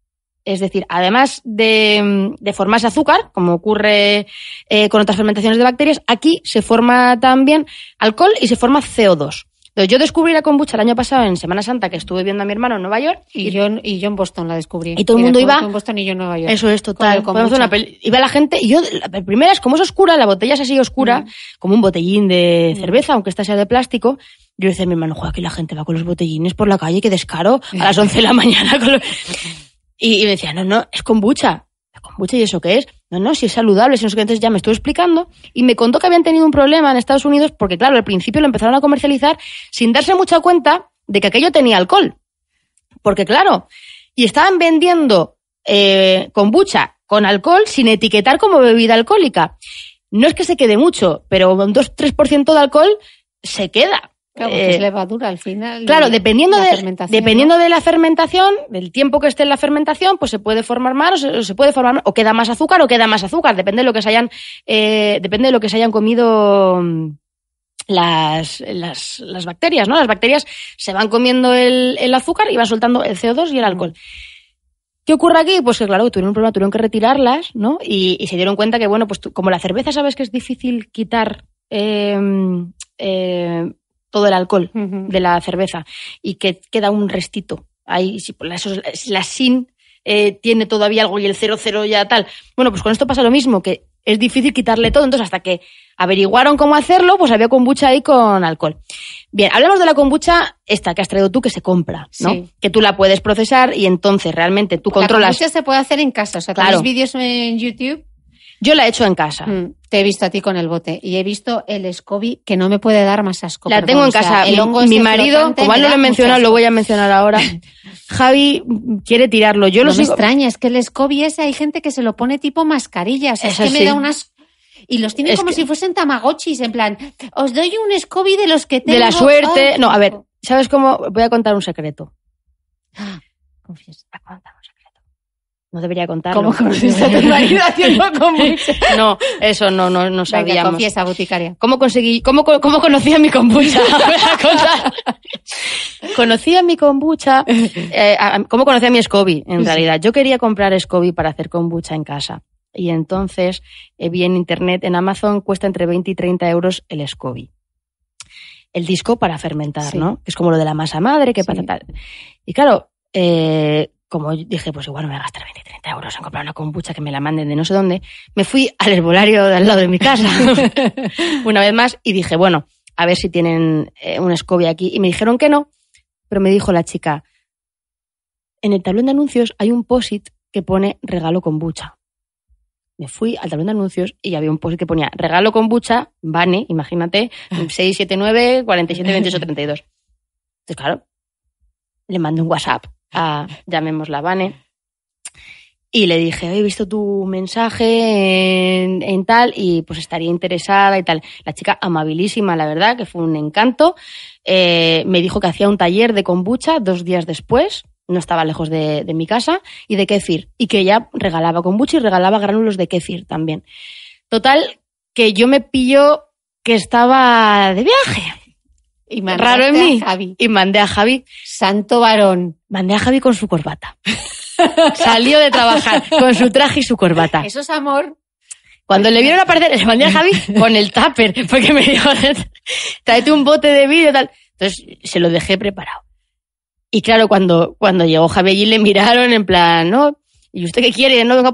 Es decir, además de, de formarse azúcar, como ocurre eh, con otras fermentaciones de bacterias, aquí se forma también alcohol y se forma CO2 yo descubrí la kombucha el año pasado en Semana Santa que estuve viendo a mi hermano en Nueva York. Y, yo, en Boston la descubrí. Y todo el mundo iba. En Boston y yo en Nueva York. Eso es total. iba la gente y yo, la primera es como es oscura, la botella es así oscura, como un botellín de cerveza, aunque esta sea de plástico. Yo decía a mi hermano, joder, aquí la gente va con los botellines por la calle, que descaro, a las 11 de la mañana. y, y me decía, no, no, es kombucha. ¿La kombucha y eso qué es? No, no, si es saludable, si no sé qué. Entonces ya me estoy explicando y me contó que habían tenido un problema en Estados Unidos porque, claro, al principio lo empezaron a comercializar sin darse mucha cuenta de que aquello tenía alcohol. Porque, claro, y estaban vendiendo eh, kombucha con alcohol sin etiquetar como bebida alcohólica. No es que se quede mucho, pero un 2-3% de alcohol se queda. Claro, eh, es levadura al final. Claro, dependiendo, de, dependiendo de la fermentación, del tiempo que esté en la fermentación, pues se puede formar más o se, puede formar o queda más azúcar o queda más azúcar, depende de lo que se hayan, eh, depende de lo que se hayan comido mm, las, las, bacterias, ¿no? Las bacterias se van comiendo el, azúcar y van soltando el CO2 y el alcohol. ¿Qué ocurre aquí? Pues que claro, tuvieron un problema, tuvieron que retirarlas, ¿no? Y, se dieron cuenta que, bueno, pues como la cerveza sabes que es difícil quitar eh, mm, todo el alcohol de la cerveza y que queda un restito. Ahí, si la, sin eh, tiene todavía algo y el cero ya tal. Bueno, pues con esto pasa lo mismo, que es difícil quitarle todo. Entonces, hasta que averiguaron cómo hacerlo, pues había kombucha ahí con alcohol. Bien, hablemos de la kombucha esta que has traído tú que se compra, ¿no? Que tú la puedes procesar y entonces realmente tú controlas. La se puede hacer en casa, o sea, vídeos en YouTube yo la he hecho en casa. Mm, te he visto a ti con el bote y he visto el SCOBY que no me puede dar más asco. La tengo en casa. mi este marido, como no lo he mencionado, lo voy a mencionar ahora. Javi quiere tirarlo. Yo no lo me extraña, es que el SCOBY ese hay gente que se lo pone tipo mascarilla. O sea, es que me da unas y los tiene como si fuesen tamagotchis, en plan, os doy un scoby de los que tengo. De la suerte. no, a ver, ¿sabes cómo? Voy a contar un secreto. confiesa, no debería contarlo. ¿Cómo conociste a tu marido haciendo kombucha? No, eso no, no, no sabíamos. ¿Cómo conseguí, cómo, cómo conocí a mi kombucha? conocí a mi kombucha, eh, ¿cómo conocí a mi SCOBY? En realidad, yo quería comprar SCOBY para hacer kombucha en casa. Y entonces eh, vi en internet, en Amazon cuesta entre 20 y 30 euros el SCOBY el disco para fermentar, ¿no? es como lo de la masa madre, que pasa? tal. Y claro, eh, como dije, pues igual me voy a gastar 20, 30 euros en comprar una kombucha que me la manden de no sé dónde, me fui al herbolario de al lado de mi casa una vez más y dije, bueno, a ver si tienen eh, una escobia aquí. Y me dijeron que no, pero me dijo la chica, en el tablón de anuncios hay un POSIT que pone regalo kombucha. Me fui al tablón de anuncios y había un post que ponía regalo kombucha, bane, imagínate, 679 47 28 32. Entonces, claro, le mandé un WhatsApp llamémosla Vane, y le dije, he visto tu mensaje en, tal y pues estaría interesada y tal. La chica amabilísima, la verdad, que fue un encanto. Eh, me dijo que hacía un taller de kombucha dos días después, no estaba lejos de, mi casa, y de Kefir. Y que ella regalaba kombucha y regalaba gránulos de kéfir también. Total, que yo me pillo que estaba de viaje y raro en mí. Y mandé a Javi. Santo varón. Mandé a Javi con su corbata. Salió de trabajar con su traje y su corbata. Eso es amor. Cuando le vieron aparecer, le mandé a Javi con el tupper, porque me dijo, tráete un bote de vídeo tal. Entonces se lo dejé preparado. Y claro, cuando, cuando llegó Javi Y le miraron en plan, ¿no? ¿Y usted qué quiere? No, venga,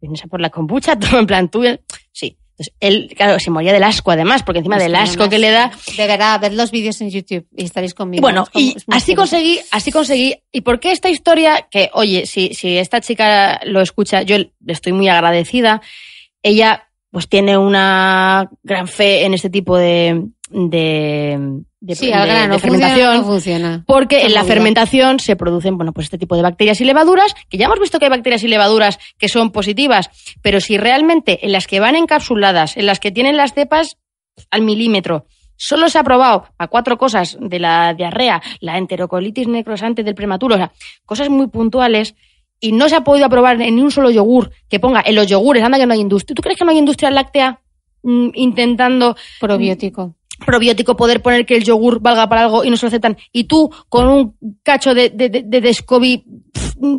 vienes a por la kombucha, todo en plan, tú. Sí. Entonces, pues él, claro, se moría del asco además, porque encima pues del asco que le da. De verdad, ver los vídeos en YouTube y estaréis conmigo. bueno, y así conseguí, así conseguí. ¿Y por qué esta historia? Que, oye, si, si esta chica lo escucha, yo le estoy muy agradecida. Ella, pues tiene una gran fe en este tipo de, de sí, de, fermentación. Funciona, no funciona. Porque en la fermentación se producen, bueno, pues este tipo de bacterias y levaduras, que ya hemos visto que hay bacterias y levaduras que son positivas, pero si realmente en las que van encapsuladas, en las que tienen las cepas al milímetro, solo se ha probado a cuatro cosas de la diarrea, la enterocolitis necrosante del prematuro, o sea, cosas muy puntuales, y no se ha podido aprobar en ni un solo yogur que ponga en los yogures, anda que no hay industria. ¿Tú crees que no hay industria láctea mm, intentando. Probiótico probiótico poder poner que el yogur valga para algo y no se lo aceptan y tú con un cacho de, de,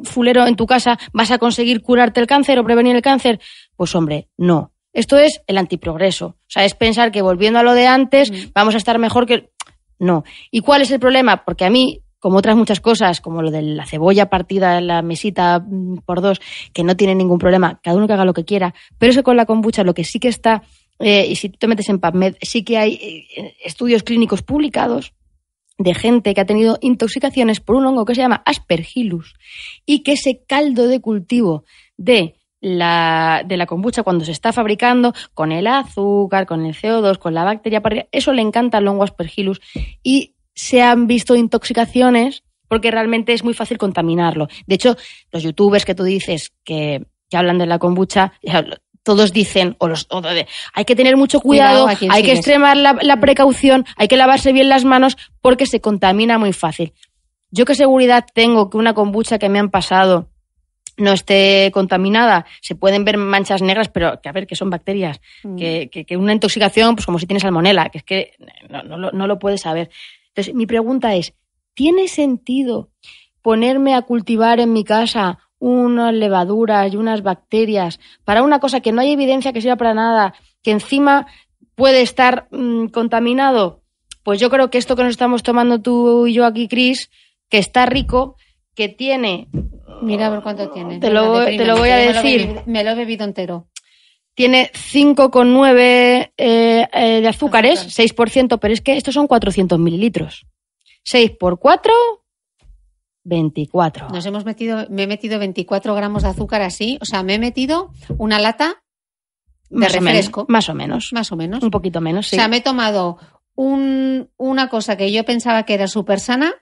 fulero en tu casa vas a conseguir curarte el cáncer o prevenir el cáncer, pues hombre, no. Esto es el antiprogreso. O sea, es pensar que volviendo a lo de antes mm. vamos a estar mejor que... No. ¿Y cuál es el problema? Porque a mí, como otras muchas cosas, como lo de la cebolla partida en la mesita mm, por dos, que no tiene ningún problema, cada uno que haga lo que quiera, pero eso con la kombucha lo que sí que está eh, y si tú te metes en PubMed, sí que hay eh, estudios clínicos publicados de gente que ha tenido intoxicaciones por un hongo que se llama aspergillus y que ese caldo de cultivo de la, de la kombucha cuando se está fabricando con el azúcar, con el CO2, con la bacteria, eso le encanta al hongo aspergillus y se han visto intoxicaciones porque realmente es muy fácil contaminarlo. De hecho, los youtubers que tú dices que, que hablan de la kombucha, todos dicen, o los, hay que tener mucho cuidado, hay que extremar la, mm. precaución, hay que lavarse bien las manos porque se contamina muy fácil. ¿Yo qué seguridad tengo que una kombucha que me han pasado no esté contaminada? Se pueden ver manchas negras, pero que a ver, que son bacterias, mm. que, una intoxicación, pues como si tienes salmonela, que es que no, no lo puedes saber. Entonces, mi pregunta es, ¿tiene sentido ponerme a cultivar en mi casa unas levaduras y unas bacterias para una cosa que no hay evidencia que sirva para nada, que encima puede estar mm, contaminado, pues yo creo que esto que nos estamos tomando tú y yo aquí, Cris, que está rico, que tiene... Mira ver cuánto tiene. Te lo, voy a decir. Me lo, he, bebido entero. Tiene 5,9 eh, eh, de azúcares, 6%, pero es que estos son 400 mililitros. 6 por 4, 24. Nos hemos metido, me he metido 24 gramos de azúcar así, o sea, me he metido una lata de refresco. más o menos. Más o menos. Un poquito menos, sí. O sea, me he tomado un, una cosa que yo pensaba que era súper sana.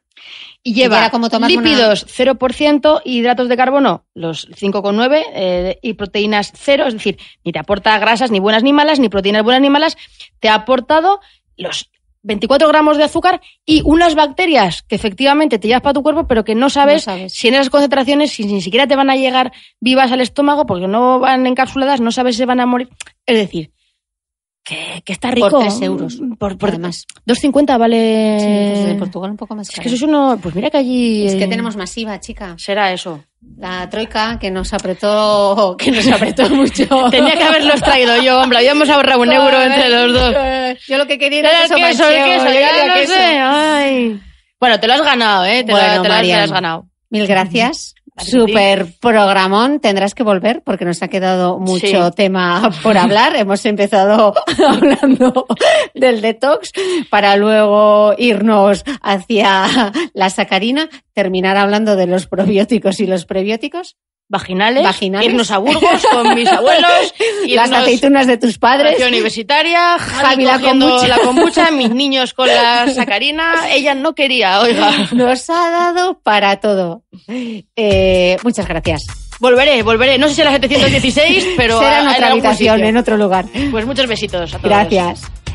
Y lleva lípidos ciento, 0%, hidratos de carbono los 5,9 eh, y proteínas 0, es decir, ni te aporta grasas ni buenas ni malas, ni proteínas buenas ni malas, te ha aportado los 24 gramos de azúcar y unas bacterias que efectivamente te llevas para tu cuerpo, pero que no sabes, si en esas concentraciones, si ni siquiera te van a llegar vivas al estómago porque no van encapsuladas, no sabes si van a morir. Es decir, que, está rico. Por 3 euros. Por, por Dos 2,50 vale. Sí, de Portugal un poco más caro. Es que eso es uno. Pues mira que allí. Es que tenemos masiva, chica. Será eso. La troika que nos apretó, que nos apretó mucho. Tenía que haberlos traído yo, hombre. Habíamos ahorrado un euro entre los dos. Yo lo que quería era, era queso, queso, Bueno, te lo has ganado, ¿eh? te lo has ganado. Mil gracias. Super programón, tendrás que volver porque nos ha quedado mucho tema por hablar. Hemos empezado hablando del detox para luego irnos hacia la sacarina, terminar hablando de los probióticos y los prebióticos vaginales, irnos a Burgos con mis abuelos, las aceitunas de tus padres, la universitaria, Javi la kombucha. mis niños con la sacarina, ella no quería, oiga. Nos ha dado para todo. Eh, muchas gracias. Volveré, volveré. No sé si a las 716, pero será en otra habitación, en otro lugar. Pues muchos besitos a todos. Gracias.